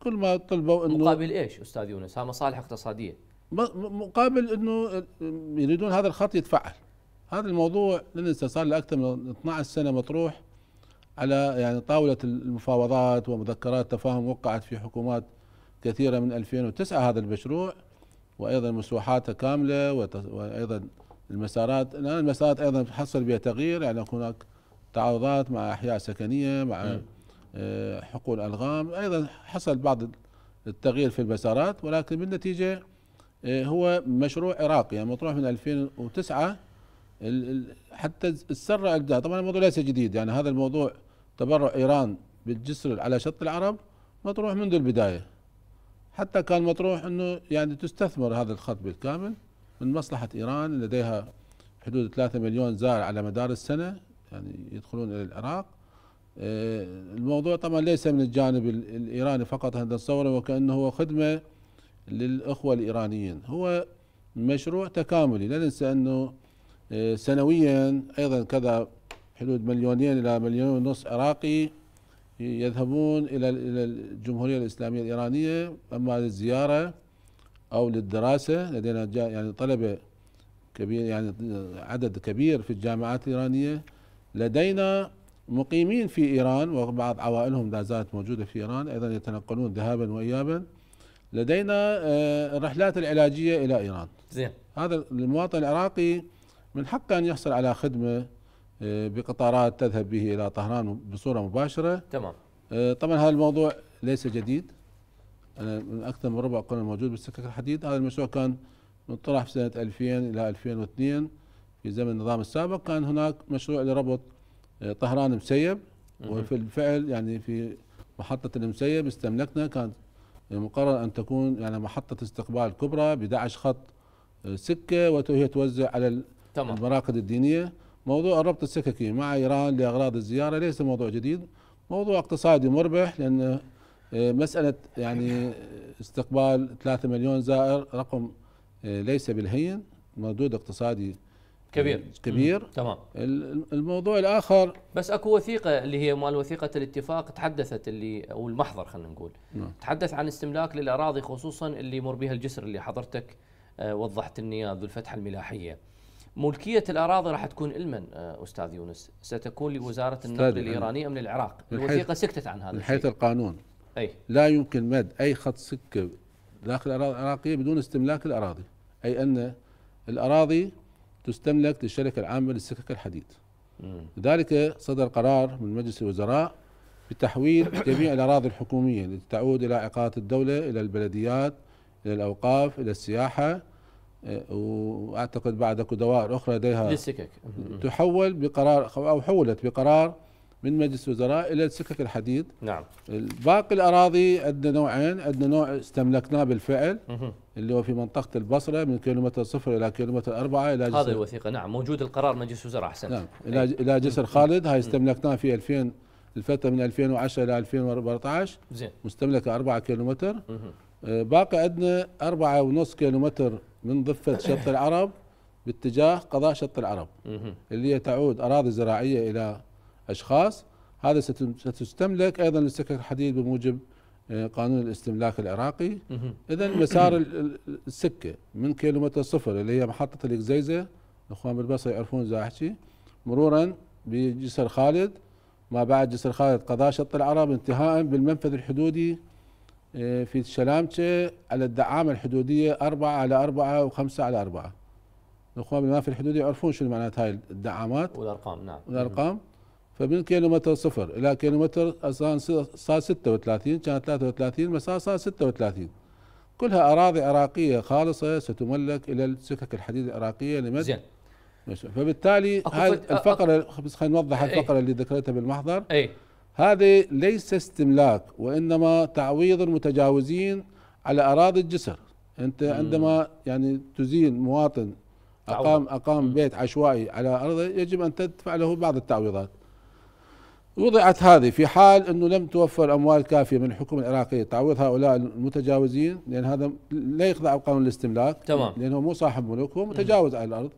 [SPEAKER 1] كل ما طلبوا انه مقابل ايش استاذ يونس؟ ها
[SPEAKER 2] مصالح اقتصاديه مقابل انه يريدون هذا الخط يتفعل هذا الموضوع لننسى صار لاكثر من 12 سنه مطروح على يعني طاوله المفاوضات ومذكرات تفاهم وقعت في حكومات كثيره من 2009 هذا المشروع وايضا مسوحاته كامله وايضا المسارات الان المسارات ايضا حصل بها تغيير يعني هناك تعارضات مع احياء سكنيه مع آه، حقول الغام ايضا حصل بعض التغيير في المسارات ولكن بالنتيجه آه، هو مشروع عراقي يعني مطروح من 2009 حتى السر اجداد طبعا الموضوع ليس جديد يعني هذا الموضوع تبرع ايران بالجسر على شط العرب مطروح منذ البدايه حتى كان مطروح انه يعني تستثمر هذا الخط بالكامل من مصلحه ايران لديها حدود 3 مليون زائر على مدار السنه يعني يدخلون الى العراق آه، الموضوع طبعا ليس من الجانب الايراني فقط هذا الصوره وكانه هو خدمه للأخوة الإيرانيين هو مشروع تكاملي لا ننسى أنه آه، سنويا أيضا كذا حدود مليونين إلى مليون ونص عراقي يذهبون إلى الجمهورية الإسلامية الإيرانية أما للزيارة أو للدراسة لدينا يعني طلبة كبير يعني عدد كبير في الجامعات الإيرانية لدينا مقيمين في إيران وبعض عوائلهم لا زالت موجودة في إيران أيضا يتنقلون ذهابا وإيابا لدينا آه، الرحلات العلاجيه الى ايران زين هذا المواطن العراقي من حقه ان يحصل على خدمه آه، بقطارات تذهب به الى طهران بصوره مباشره تمام آه، طبعا هذا الموضوع ليس جديد أنا من اكثر من ربع قرن موجود بالسكك الحديد هذا المشروع كان طرح في سنه 2000 الى 2002 في زمن النظام السابق كان هناك مشروع لربط طهران مسيب وفي الفعل يعني في محطه المسيب استملكنا كانت يعني مقرر أن تكون يعني محطة استقبال كبرى ب 11 خط آه، سكة وهي توزع على المراقد الدينية موضوع الربط السككي مع إيران لأغراض الزيارة ليس موضوع جديد موضوع اقتصادي مربح لأن آه، مسألة يعني آه، استقبال 3 مليون زائر رقم ليس بالهين مردود اقتصادي كبير يعني كبير مم. تمام
[SPEAKER 1] الموضوع الاخر بس اكو وثيقه اللي هي مال وثيقه الاتفاق تحدثت اللي او المحضر خلينا نقول مم. نعم. تحدث عن استملاك للاراضي خصوصا اللي يمر بها الجسر اللي حضرتك آه، وضحت لنا ذو الفتحه الملاحيه ملكيه الاراضي راح تكون لمن آه، استاذ يونس ستكون لوزاره النقل يعني الايرانيه من العراق الوثيقه سكتت عن هذا من
[SPEAKER 2] حيث القانون اي لا يمكن مد اي خط سكه داخل الاراضي العراقيه بدون استملاك الاراضي اي ان الاراضي تستملك للشركة العامة للسكك الحديد لذلك صدر قرار من مجلس الوزراء بتحويل جميع الأراضي الحكومية التي تعود إلى عقارة الدولة إلى البلديات إلى الأوقاف إلى السياحة آه، واعتقد بعد اكو دوائر اخرى لديها للسكك تحول بقرار او حولت بقرار من مجلس الوزراء الى سكك الحديد نعم باقي الاراضي عندنا نوعين عندنا نوع استملكناه بالفعل مه. اللي هو في منطقه البصره من كيلومتر صفر الى كيلومتر أربعة الى جسر هذه الوثيقه
[SPEAKER 1] نعم موجود القرار مجلس الوزراء احسنت نعم
[SPEAKER 2] الى الى جسر خالد هاي استملكناه في 2000 الفتره من 2010 الى 2014 زين مستملكه 4 كيلومتر مه. آه، باقي عندنا 4.5 ونص كيلومتر من ضفة شط العرب باتجاه قضاء شط العرب اللي هي تعود أراضي زراعية إلى أشخاص هذا ستستملك أيضا السكك الحديد بموجب آه، قانون الاستملاك العراقي إذا مسار السكة من كيلومتر صفر اللي هي محطة القزيزة الأخوان بالبصرة يعرفون زاحشي مرورا بجسر خالد ما بعد جسر خالد قضاء شط العرب انتهاء بالمنفذ الحدودي آه، في الشلامشة على الدعامة الحدودية أربعة على أربعة وخمسة على أربعة الأخوان بما في الحدود يعرفون شنو معنات هاي الدعامات
[SPEAKER 1] والأرقام نعم
[SPEAKER 2] والأرقام فمن كيلومتر صفر إلى كيلومتر أصلا صار 36 كانت 33 مسار صار 36 كلها أراضي عراقية خالصة ستملك إلى السكك الحديد العراقية لمد زين فبالتالي هذه الفقرة خلينا نوضح إيه. الفقرة اللي ذكرتها بالمحضر أي هذه ليس استملاك وإنما تعويض المتجاوزين على أراضي الجسر أنت عندما يعني تزيل مواطن أقام أقام بيت عشوائي على أرضه يجب أن تدفع له بعض التعويضات وضعت هذه في حال أنه لم توفر أموال كافية من الحكومة العراقية تعويض هؤلاء المتجاوزين لأن هذا لا يخضع قانون الاستملاك تمام لأنه مو صاحب ملك هو متجاوز على الأرض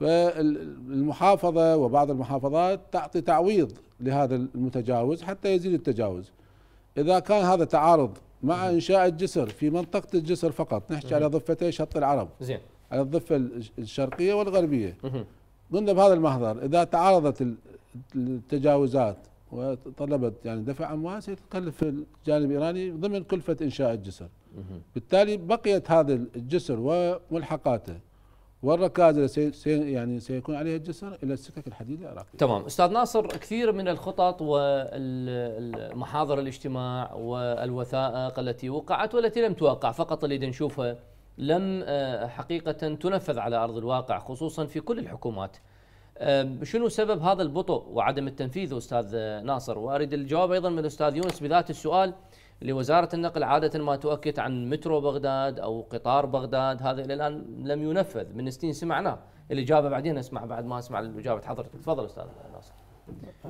[SPEAKER 2] فالمحافظة وبعض المحافظات تعطي تعويض لهذا المتجاوز حتى يزيد التجاوز إذا كان هذا تعارض مع إنشاء الجسر في منطقة الجسر فقط نحكي على ضفتي شط العرب زين على الضفة الشرقية والغربية قلنا بهذا المحضر إذا تعارضت التجاوزات وطلبت يعني دفع اموال سيتكلف الجانب الايراني ضمن كلفه انشاء الجسر. بالتالي بقيت هذا الجسر وملحقاته والركائز اللي سي يعني سيكون عليها الجسر الى السكك الحديد العراقي. تمام،
[SPEAKER 1] استاذ ناصر كثير من الخطط والمحاضر الاجتماع والوثائق التي وقعت والتي لم توقع فقط اللي نشوفها لم آه، حقيقه تنفذ على ارض الواقع خصوصا في كل الحكومات. شنو سبب هذا البطء وعدم التنفيذ استاذ ناصر واريد الجواب ايضا من الاستاذ يونس بذات السؤال لوزاره النقل عاده ما تؤكد عن مترو بغداد او قطار بغداد هذا الى الان لم ينفذ من سنين سمعناه الاجابه بعدين اسمع بعد ما اسمع اجابه حضرتك تفضل استاذ ناصر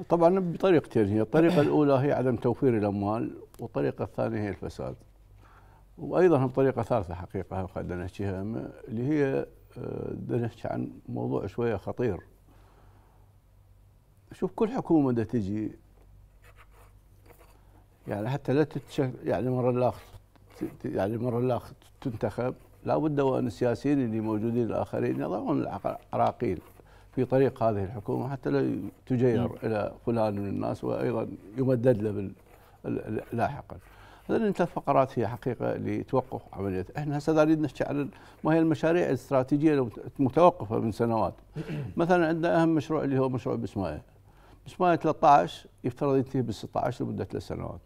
[SPEAKER 3] طبعا بطريقتين هي الطريقه الاولى هي عدم توفير الاموال والطريقه الثانيه هي الفساد وايضا هم طريقه ثالثه حقيقه خلينا نحكيها اللي هي أه، نحكي عن موضوع شويه خطير شوف كل حكومه بدها تجي يعني حتى لا تتشك يعني مره الاخر يعني مره الاخر تنتخب لابد وان السياسيين اللي موجودين الاخرين يضعون العراقيل في طريق هذه الحكومه حتى لا تجير الى فلان من الناس وايضا يمدد له لاحقا. هذول انت الفقرات هي حقيقه لتوقف عمليه، احنا هسه نريد نحكي عن ما هي المشاريع الاستراتيجيه المتوقفه من سنوات. مثلا عندنا اهم مشروع اللي هو مشروع باسمائيل بس ماي 13 يفترض ينتهي بال 16 لمده ثلاث سنوات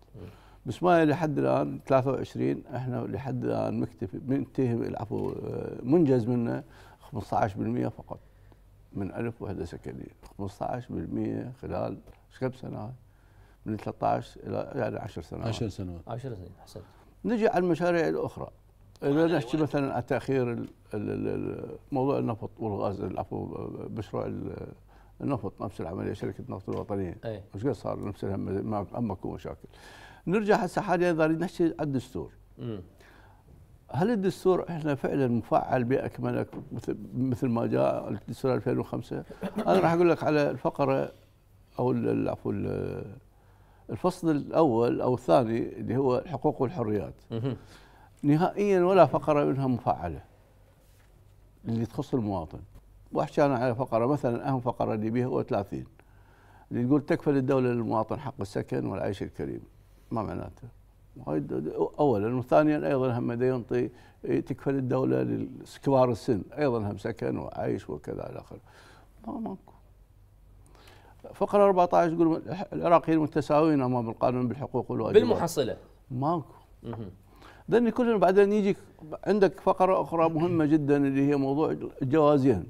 [SPEAKER 3] بس ماي لحد الان 23 احنا لحد الان مكتفي منتهي العفو آه، منجز منه 15% فقط من الف وحده سكنيه 15% خلال كم سنه من 13 الى يعني 10 سنوات 10 سنوات 10 سنين احسنت نجي على المشاريع الاخرى اذا نحكي مثلا على تاخير موضوع النفط والغاز عفوا آه، مشروع النفط نفس العمليه شركه النفط الوطنيه أي. مش قد صار نفس ما ماكو مشاكل نرجع هسه حاليا إذا نحكي على الدستور هل الدستور احنا فعلا مفعل باكمله مثل مثل ما جاء الدستور 2005 انا راح اقول لك على الفقره او عفوا الفصل الاول او الثاني اللي هو الحقوق والحريات نهائيا ولا فقره منها مفعله اللي تخص المواطن واحيانا على فقره مثلا اهم فقره اللي بيها هو 30 اللي تقول تكفل الدوله للمواطن حق السكن والعيش الكريم ما معناته اولا وثانيا ايضا هم ينطي إيه، تكفل الدوله لكبار السن ايضا هم سكن وعيش وكذا الى اخره ما ماكو فقره 14 يقول العراقيين متساويين امام القانون بالحقوق والواجبات بالمحصله ماكو ذني كلهم بعدين يجيك عندك فقره اخرى مهمه جدا اللي هي موضوع الجوازين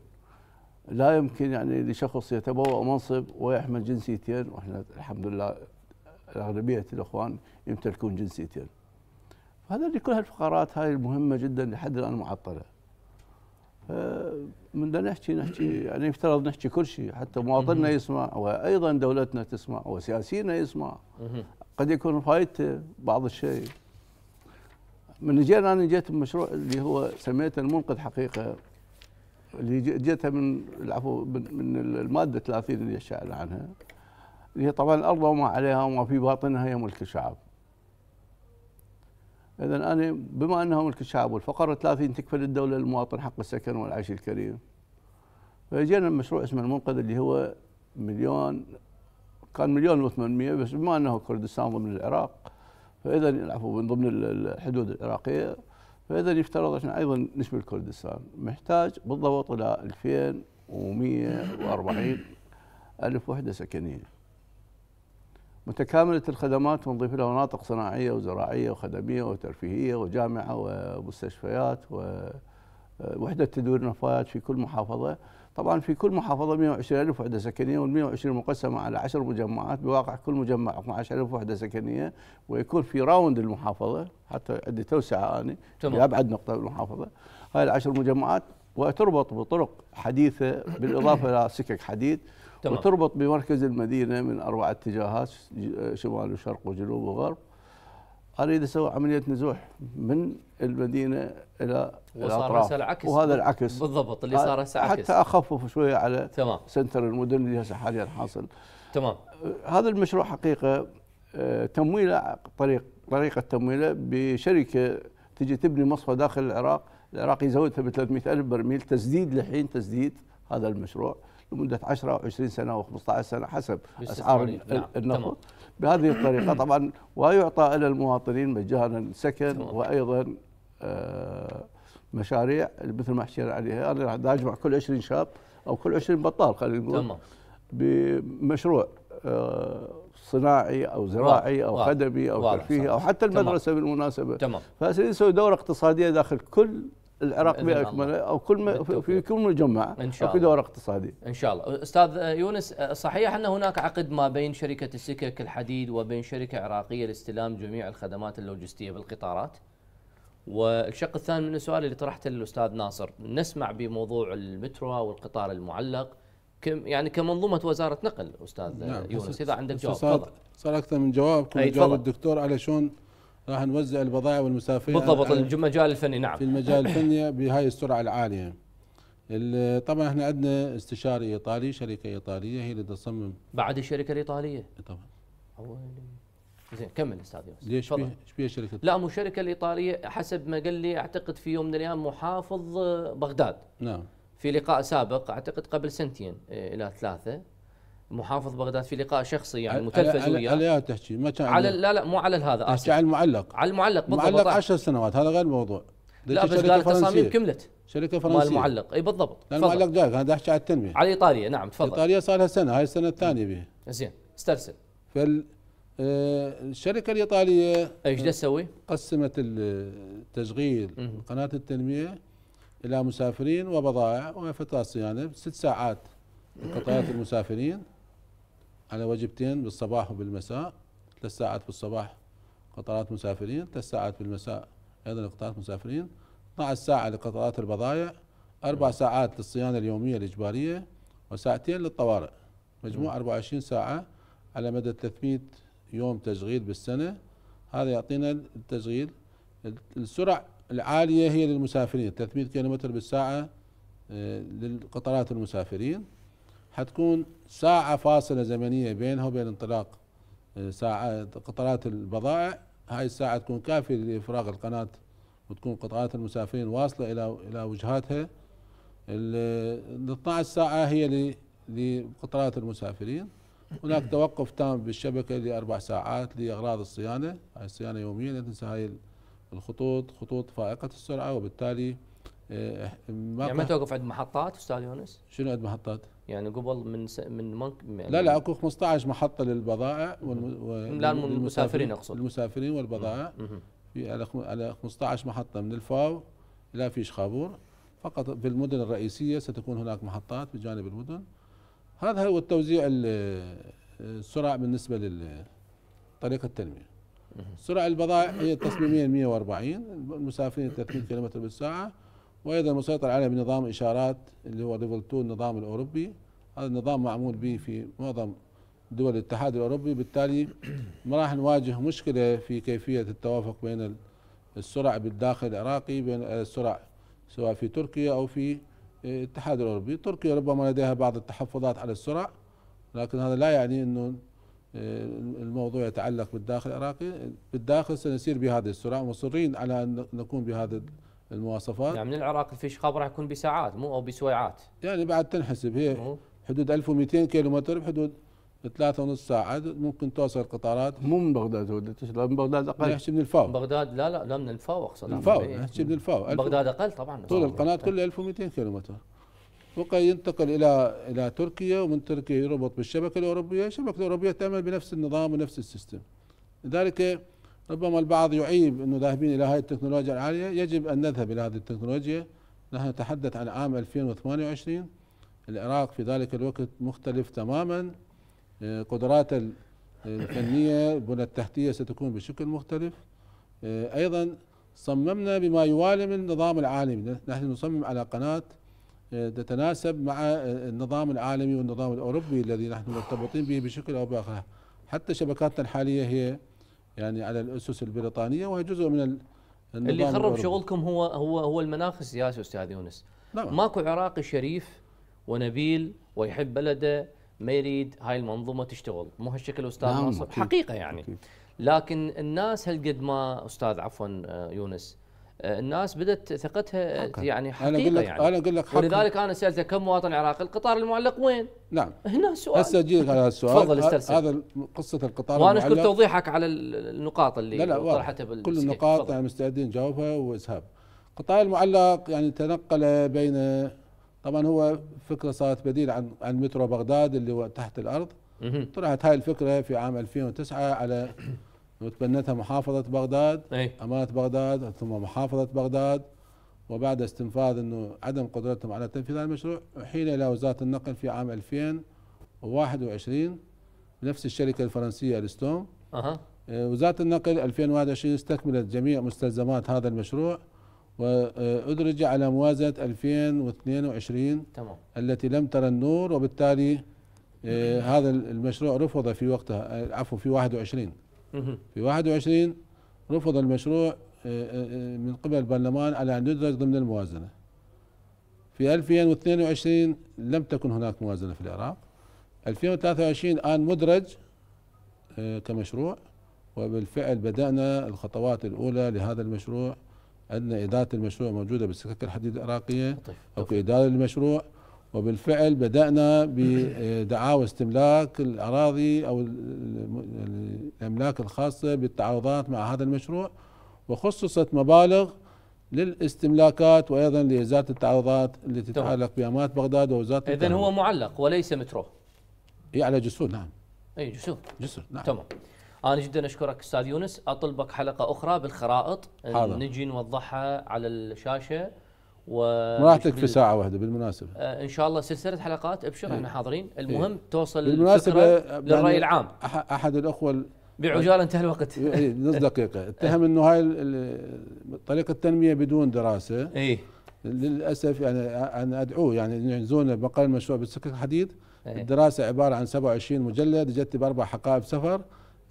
[SPEAKER 3] لا يمكن يعني لشخص يتبوأ منصب ويحمل جنسيتين واحنا الحمد لله أغلبية الإخوان يمتلكون جنسيتين فهذا اللي كل هالفقرات هاي المهمة جدا لحد الآن معطلة من بدنا نحكي نحكي يعني يفترض نحكي كل شيء حتى مواطننا يسمع وأيضا دولتنا تسمع وسياسينا يسمع قد يكون فايدته بعض الشيء من جينا أنا جيت بمشروع اللي هو سميته المنقذ حقيقة اللي جتها من العفو من الماده 30 اللي شعر عنها اللي هي طبعا الارض وما عليها وما في باطنها هي ملك الشعب. اذا انا بما انها ملك الشعب والفقره 30 تكفل الدوله للمواطن حق السكن والعيش الكريم. فاجينا مشروع اسمه المنقذ اللي هو مليون كان مليون و800 بس بما انه كردستان ضمن العراق فاذا العفو من ضمن الحدود العراقيه فاذا يفترض عشان ايضا نشبه الكردستان محتاج بالضبط الى 2140 الف وحده سكنيه متكامله الخدمات ونضيف لها مناطق صناعيه وزراعيه وخدميه وترفيهيه وجامعه ومستشفيات ووحده تدوير نفايات في كل محافظه طبعا في كل محافظة 120000 وحدة سكنية وال120 مقسمة على 10 مجمعات بواقع كل مجمع 12000 وحدة سكنية ويكون في راوند المحافظة حتى عندي توسعة أنا في أبعد نقطة بالمحافظة هاي العشر مجمعات وتربط بطرق حديثة بالإضافة إلى سكك حديد تمام. وتربط بمركز المدينة من أربع اتجاهات شمال وشرق وجنوب وغرب أريد أسوي عملية نزوح من المدينه الى وصار العكس وهذا العكس بالضبط اللي صار هسه عكس حتى اخفف شويه على تمام سنتر المدن اللي هسه حاليا حاصل تمام آه، هذا المشروع حقيقه آه، تمويله طريق طريقه تمويله بشركه تجي تبني مصفى داخل العراق العراق يزودها ب 300 الف برميل تسديد لحين تسديد هذا المشروع لمده 10 او 20 سنه او 15 سنه حسب اسعار النفط نعم، بهذه الطريقه [COUGHS] طبعا ويعطى الى المواطنين مجانا سكن وايضا آه، مشاريع مثل ما حكينا عليها انا راح اجمع كل 20 شاب او كل 20 بطال خلينا نقول بمشروع آه، صناعي او زراعي او خدمي او ترفيهي او حتى المدرسه بالمناسبه تمام فسنسوي دوره اقتصاديه داخل كل
[SPEAKER 1] العراق باكمله
[SPEAKER 3] او كل ما في كل مجمع ان شاء الله دور اقتصادي
[SPEAKER 1] ان شاء الله استاذ يونس صحيح ان هناك عقد ما بين شركه السكك الحديد وبين شركه عراقيه لاستلام جميع الخدمات اللوجستيه بالقطارات والشق الثاني من السؤال اللي طرحته للاستاذ ناصر نسمع بموضوع المترو والقطار المعلق كم يعني كمنظومه وزاره نقل استاذ نعم. يونس اذا عندك جواب تفضل
[SPEAKER 2] صار اكثر من جواب كل جواب الدكتور على شلون راح نوزع البضائع والمسافرين بالضبط المجال الفني نعم في المجال الفني بهاي السرعه العاليه طبعا احنا عندنا استشاري ايطالي شركه ايطاليه هي اللي تصمم
[SPEAKER 1] بعد الشركه الايطاليه طبعا زين كمل استاذ يوسف ليش
[SPEAKER 2] ايش فيها شركه
[SPEAKER 1] لا مو الشركه الايطاليه حسب ما قال لي اعتقد في يوم من الايام محافظ آه، بغداد نعم في لقاء سابق اعتقد قبل سنتين آه، الى ثلاثه محافظ بغداد في لقاء شخصي يعني متلفز وياه
[SPEAKER 2] على تحكي ما كان على
[SPEAKER 1] لا لا مو على هذا اسف
[SPEAKER 2] على المعلق على المعلق بالضبط معلق 10 سنوات هذا غير الموضوع لا بس قال التصاميم كملت شركه فرنسيه مال المعلق اي بالضبط المعلق جاي انا احكي على التنميه على ايطاليا نعم تفضل ايطاليا صار لها سنه هاي السنه الثانيه بها
[SPEAKER 1] زين استرسل
[SPEAKER 2] فال آه، الشركه الايطاليه ايش بدها آه، تسوي؟ قسمت التشغيل قناه التنميه الى مسافرين وبضائع وفترات صيانه ست ساعات لقطاعات [CLEARS THROAT] المسافرين على وجبتين بالصباح وبالمساء ثلاث ساعات بالصباح قطارات مسافرين ثلاث ساعات بالمساء أيضا قطارات مسافرين 12 ساعة لقطارات البضائع أربع نعم. ساعات للصيانة اليومية الإجبارية وساعتين للطوارئ مجموع 24 نعم. ساعة على مدى 300 يوم تشغيل بالسنة هذا يعطينا التشغيل السرعة العالية هي للمسافرين 300 كيلومتر بالساعة آه، للقطارات المسافرين حتكون ساعة فاصلة زمنية بينها وبين انطلاق آه، ساعة قطارات البضائع هاي الساعة تكون كافية لإفراغ القناة وتكون قطارات المسافرين واصلة إلى إلى وجهاتها ال 12 آه، ساعة هي لقطارات المسافرين هناك توقف تام بالشبكة لأربع ساعات لأغراض الصيانة هاي الصيانة يوميا لا تنسى هاي الخطوط خطوط فائقة السرعة وبالتالي
[SPEAKER 1] آه، ما يعني ما توقف عند محطات أستاذ يونس؟ شنو عند محطات؟ يعني قبل من س... من منك... يعني لا
[SPEAKER 2] لا اكو 15 محطه للبضائع والم... لا المسافرين اقصد المسافرين والبضائع في على على 15 محطه من الفاو الى فيش خابور فقط في المدن الرئيسيه ستكون هناك محطات بجانب المدن هذا هو التوزيع السرعه بالنسبه للطريقة التنميه سرعه البضائع هي تصميميا 140 المسافرين 30 كيلومتر بالساعه وايضا مسيطر عليه بنظام اشارات اللي هو ليفل 2 النظام الاوروبي هذا النظام معمول به في معظم دول الاتحاد الاوروبي بالتالي ما راح نواجه مشكله في كيفيه التوافق بين السرع بالداخل العراقي بين السرع سواء في تركيا او في آه، الاتحاد الاوروبي، تركيا ربما لديها بعض التحفظات على السرع لكن هذا لا يعني انه آه، الموضوع يتعلق بالداخل العراقي، بالداخل سنسير بهذه السرعه مصرين على ان نكون بهذا المواصفات
[SPEAKER 1] يعني من العراق خبر راح يكون بساعات مو او بسويعات
[SPEAKER 2] يعني بعد تنحسب هي حدود 1200 كيلو متر بحدود ثلاثة ونص ساعة ممكن توصل قطارات مو من بغداد هو من بغداد اقل نحكي من
[SPEAKER 1] الفاو بغداد لا لا لا من الفاو اقصد الفاو إيه. نحكي من الفاو بغداد اقل طبعا طول القناة كلها
[SPEAKER 2] 1200 كيلو متر وقد ينتقل الى الى تركيا ومن تركيا يربط بالشبكه الاوروبيه، الشبكه الاوروبيه تعمل بنفس النظام ونفس السيستم. لذلك ربما البعض يعيب أنه ذاهبين إلى هذه التكنولوجيا العالية يجب أن نذهب إلى هذه التكنولوجيا نحن نتحدث عن عام 2028 العراق في ذلك الوقت مختلف تماما آه، قدرات الفنية البنى التحتية ستكون بشكل مختلف آه، أيضا صممنا بما يوالي من النظام العالمي نحن نصمم على قناة آه، تتناسب مع النظام العالمي والنظام الأوروبي الذي نحن مرتبطين به بشكل أو بآخر حتى شبكاتنا الحالية هي يعني على الاسس البريطانيه وهي جزء من النظام اللي خرب
[SPEAKER 1] شغلكم هو هو هو المناخ السياسي استاذ يونس نعم. ماكو عراقي شريف ونبيل ويحب بلده ما يريد هاي المنظومه تشتغل مو هالشكل استاذ نعم. ناصر حقيقه يعني لكن الناس هالقد ما استاذ عفوا آه، يونس آه، الناس بدات ثقتها أوكي. آه، يعني حقيقه انا اقول لك يعني. انا اقول لك حقيقة. ولذلك انا سالته كم مواطن عراقي القطار المعلق وين؟ نعم هنا سؤال هسه اجيك
[SPEAKER 2] على السؤال تفضل استرسل هذا قصه القطار وانا اشكر
[SPEAKER 1] توضيحك على النقاط اللي لا لا طرحتها بال كل النقاط
[SPEAKER 2] يعني مستعدين نجاوبها واسهاب القطار المعلق يعني تنقل بين طبعا هو فكره صارت بديل عن عن مترو بغداد اللي هو تحت الارض طرحت هاي الفكره في عام 2009 على وتبنتها محافظة بغداد أي. أمانة بغداد ثم محافظة بغداد وبعد استنفاذ أنه عدم قدرتهم على تنفيذ هذا المشروع أحيل إلى وزارة النقل في عام 2021 بنفس الشركة الفرنسية الستوم أه. إيه، وزارة النقل 2021 استكملت جميع مستلزمات هذا المشروع وأدرج على موازنة 2022 تمام. التي لم ترى النور وبالتالي إيه، هذا المشروع رفض في وقتها عفوا في 21 في 21 رفض المشروع آه، آه، آه، من قبل البرلمان على أن يدرج ضمن الموازنة في 2022 لم تكن هناك موازنة في العراق 2023 الآن مدرج كمشروع وبالفعل بدأنا الخطوات الأولى لهذا المشروع أن إدارة المشروع موجودة بالسكك الحديد العراقية أو إدارة المشروع وبالفعل بدأنا بدعاوى استملاك الأراضي أو الأملاك الخاصة بالتعاوضات مع هذا المشروع وخصصت مبالغ للاستملاكات وأيضا لإزالة التعاوضات التي تتعلق بأمانة بغداد ووزارة إذا هو
[SPEAKER 1] معلق وليس مترو
[SPEAKER 2] اي على جسور نعم
[SPEAKER 1] اي جسور جسور نعم تمام انا جدا اشكرك استاذ يونس اطلبك حلقه اخرى بالخرائط حاضر. نجي نوضحها على الشاشه و راحتك في ساعه واحده بالمناسبه آه، ان شاء الله سلسله حلقات ابشر إيه. احنا حاضرين إيه. المهم إيه توصل بالمناسبه يعني للراي العام
[SPEAKER 2] احد الاخوه بعجاله انتهى
[SPEAKER 1] الوقت
[SPEAKER 4] إيه، [LAUGHS] نص دقيقه
[SPEAKER 2] اتهم انه هاي طريقه التنميه بدون دراسه ايه للاسف يعني انا ادعوه يعني ينزون مقال المشروع بالسكك الحديد الدراسه عباره عن 27 مجلد جت باربع حقائب سفر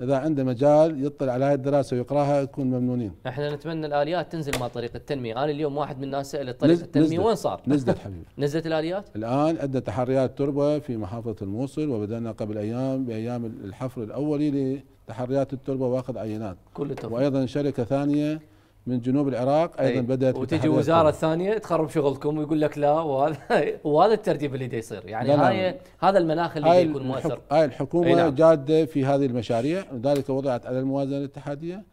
[SPEAKER 2] اذا عنده مجال يطلع على هاي الدراسه ويقراها يكون ممنونين.
[SPEAKER 1] احنا نتمنى الاليات تنزل مع طريق التنميه، انا اليوم واحد من الناس سال طريق التنميه وين صار؟ نزلت [LAUGHS] حبيبي. نزلت الاليات؟
[SPEAKER 2] الان عندنا تحريات تربه في محافظه الموصل وبدانا قبل ايام بايام الحفر الاولي لتحريات التربه واخذ عينات. كل التوفيق. وايضا شركه ثانيه من جنوب العراق ايضا أي. طيب. بدات وتجي وزاره
[SPEAKER 1] ثانيه تخرب شغلكم ويقول لك لا وهذا [LAUGHS] وهذا الترتيب اللي دا يصير يعني لا هاي لا. هذا المناخ اللي يكون مؤثر
[SPEAKER 2] هاي الحكومه أي نعم. جاده في هذه المشاريع لذلك وضعت على الموازنه الاتحاديه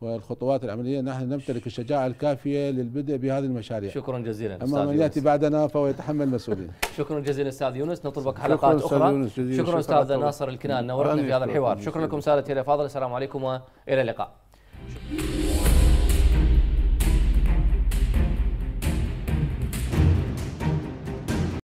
[SPEAKER 2] والخطوات العمليه نحن نمتلك الشجاعه الكافيه للبدء بهذه المشاريع شكرا جزيلا اما من ياتي بعدنا فهو يتحمل المسؤوليه
[SPEAKER 1] [LAUGHS] شكرا جزيلا استاذ يونس نطلبك حلقات شكرا اخرى يونس شكرا, شكرا استاذ ناصر الكنان نورتنا في هذا الحوار شكرا لكم سادتي الافاضل السلام عليكم والى اللقاء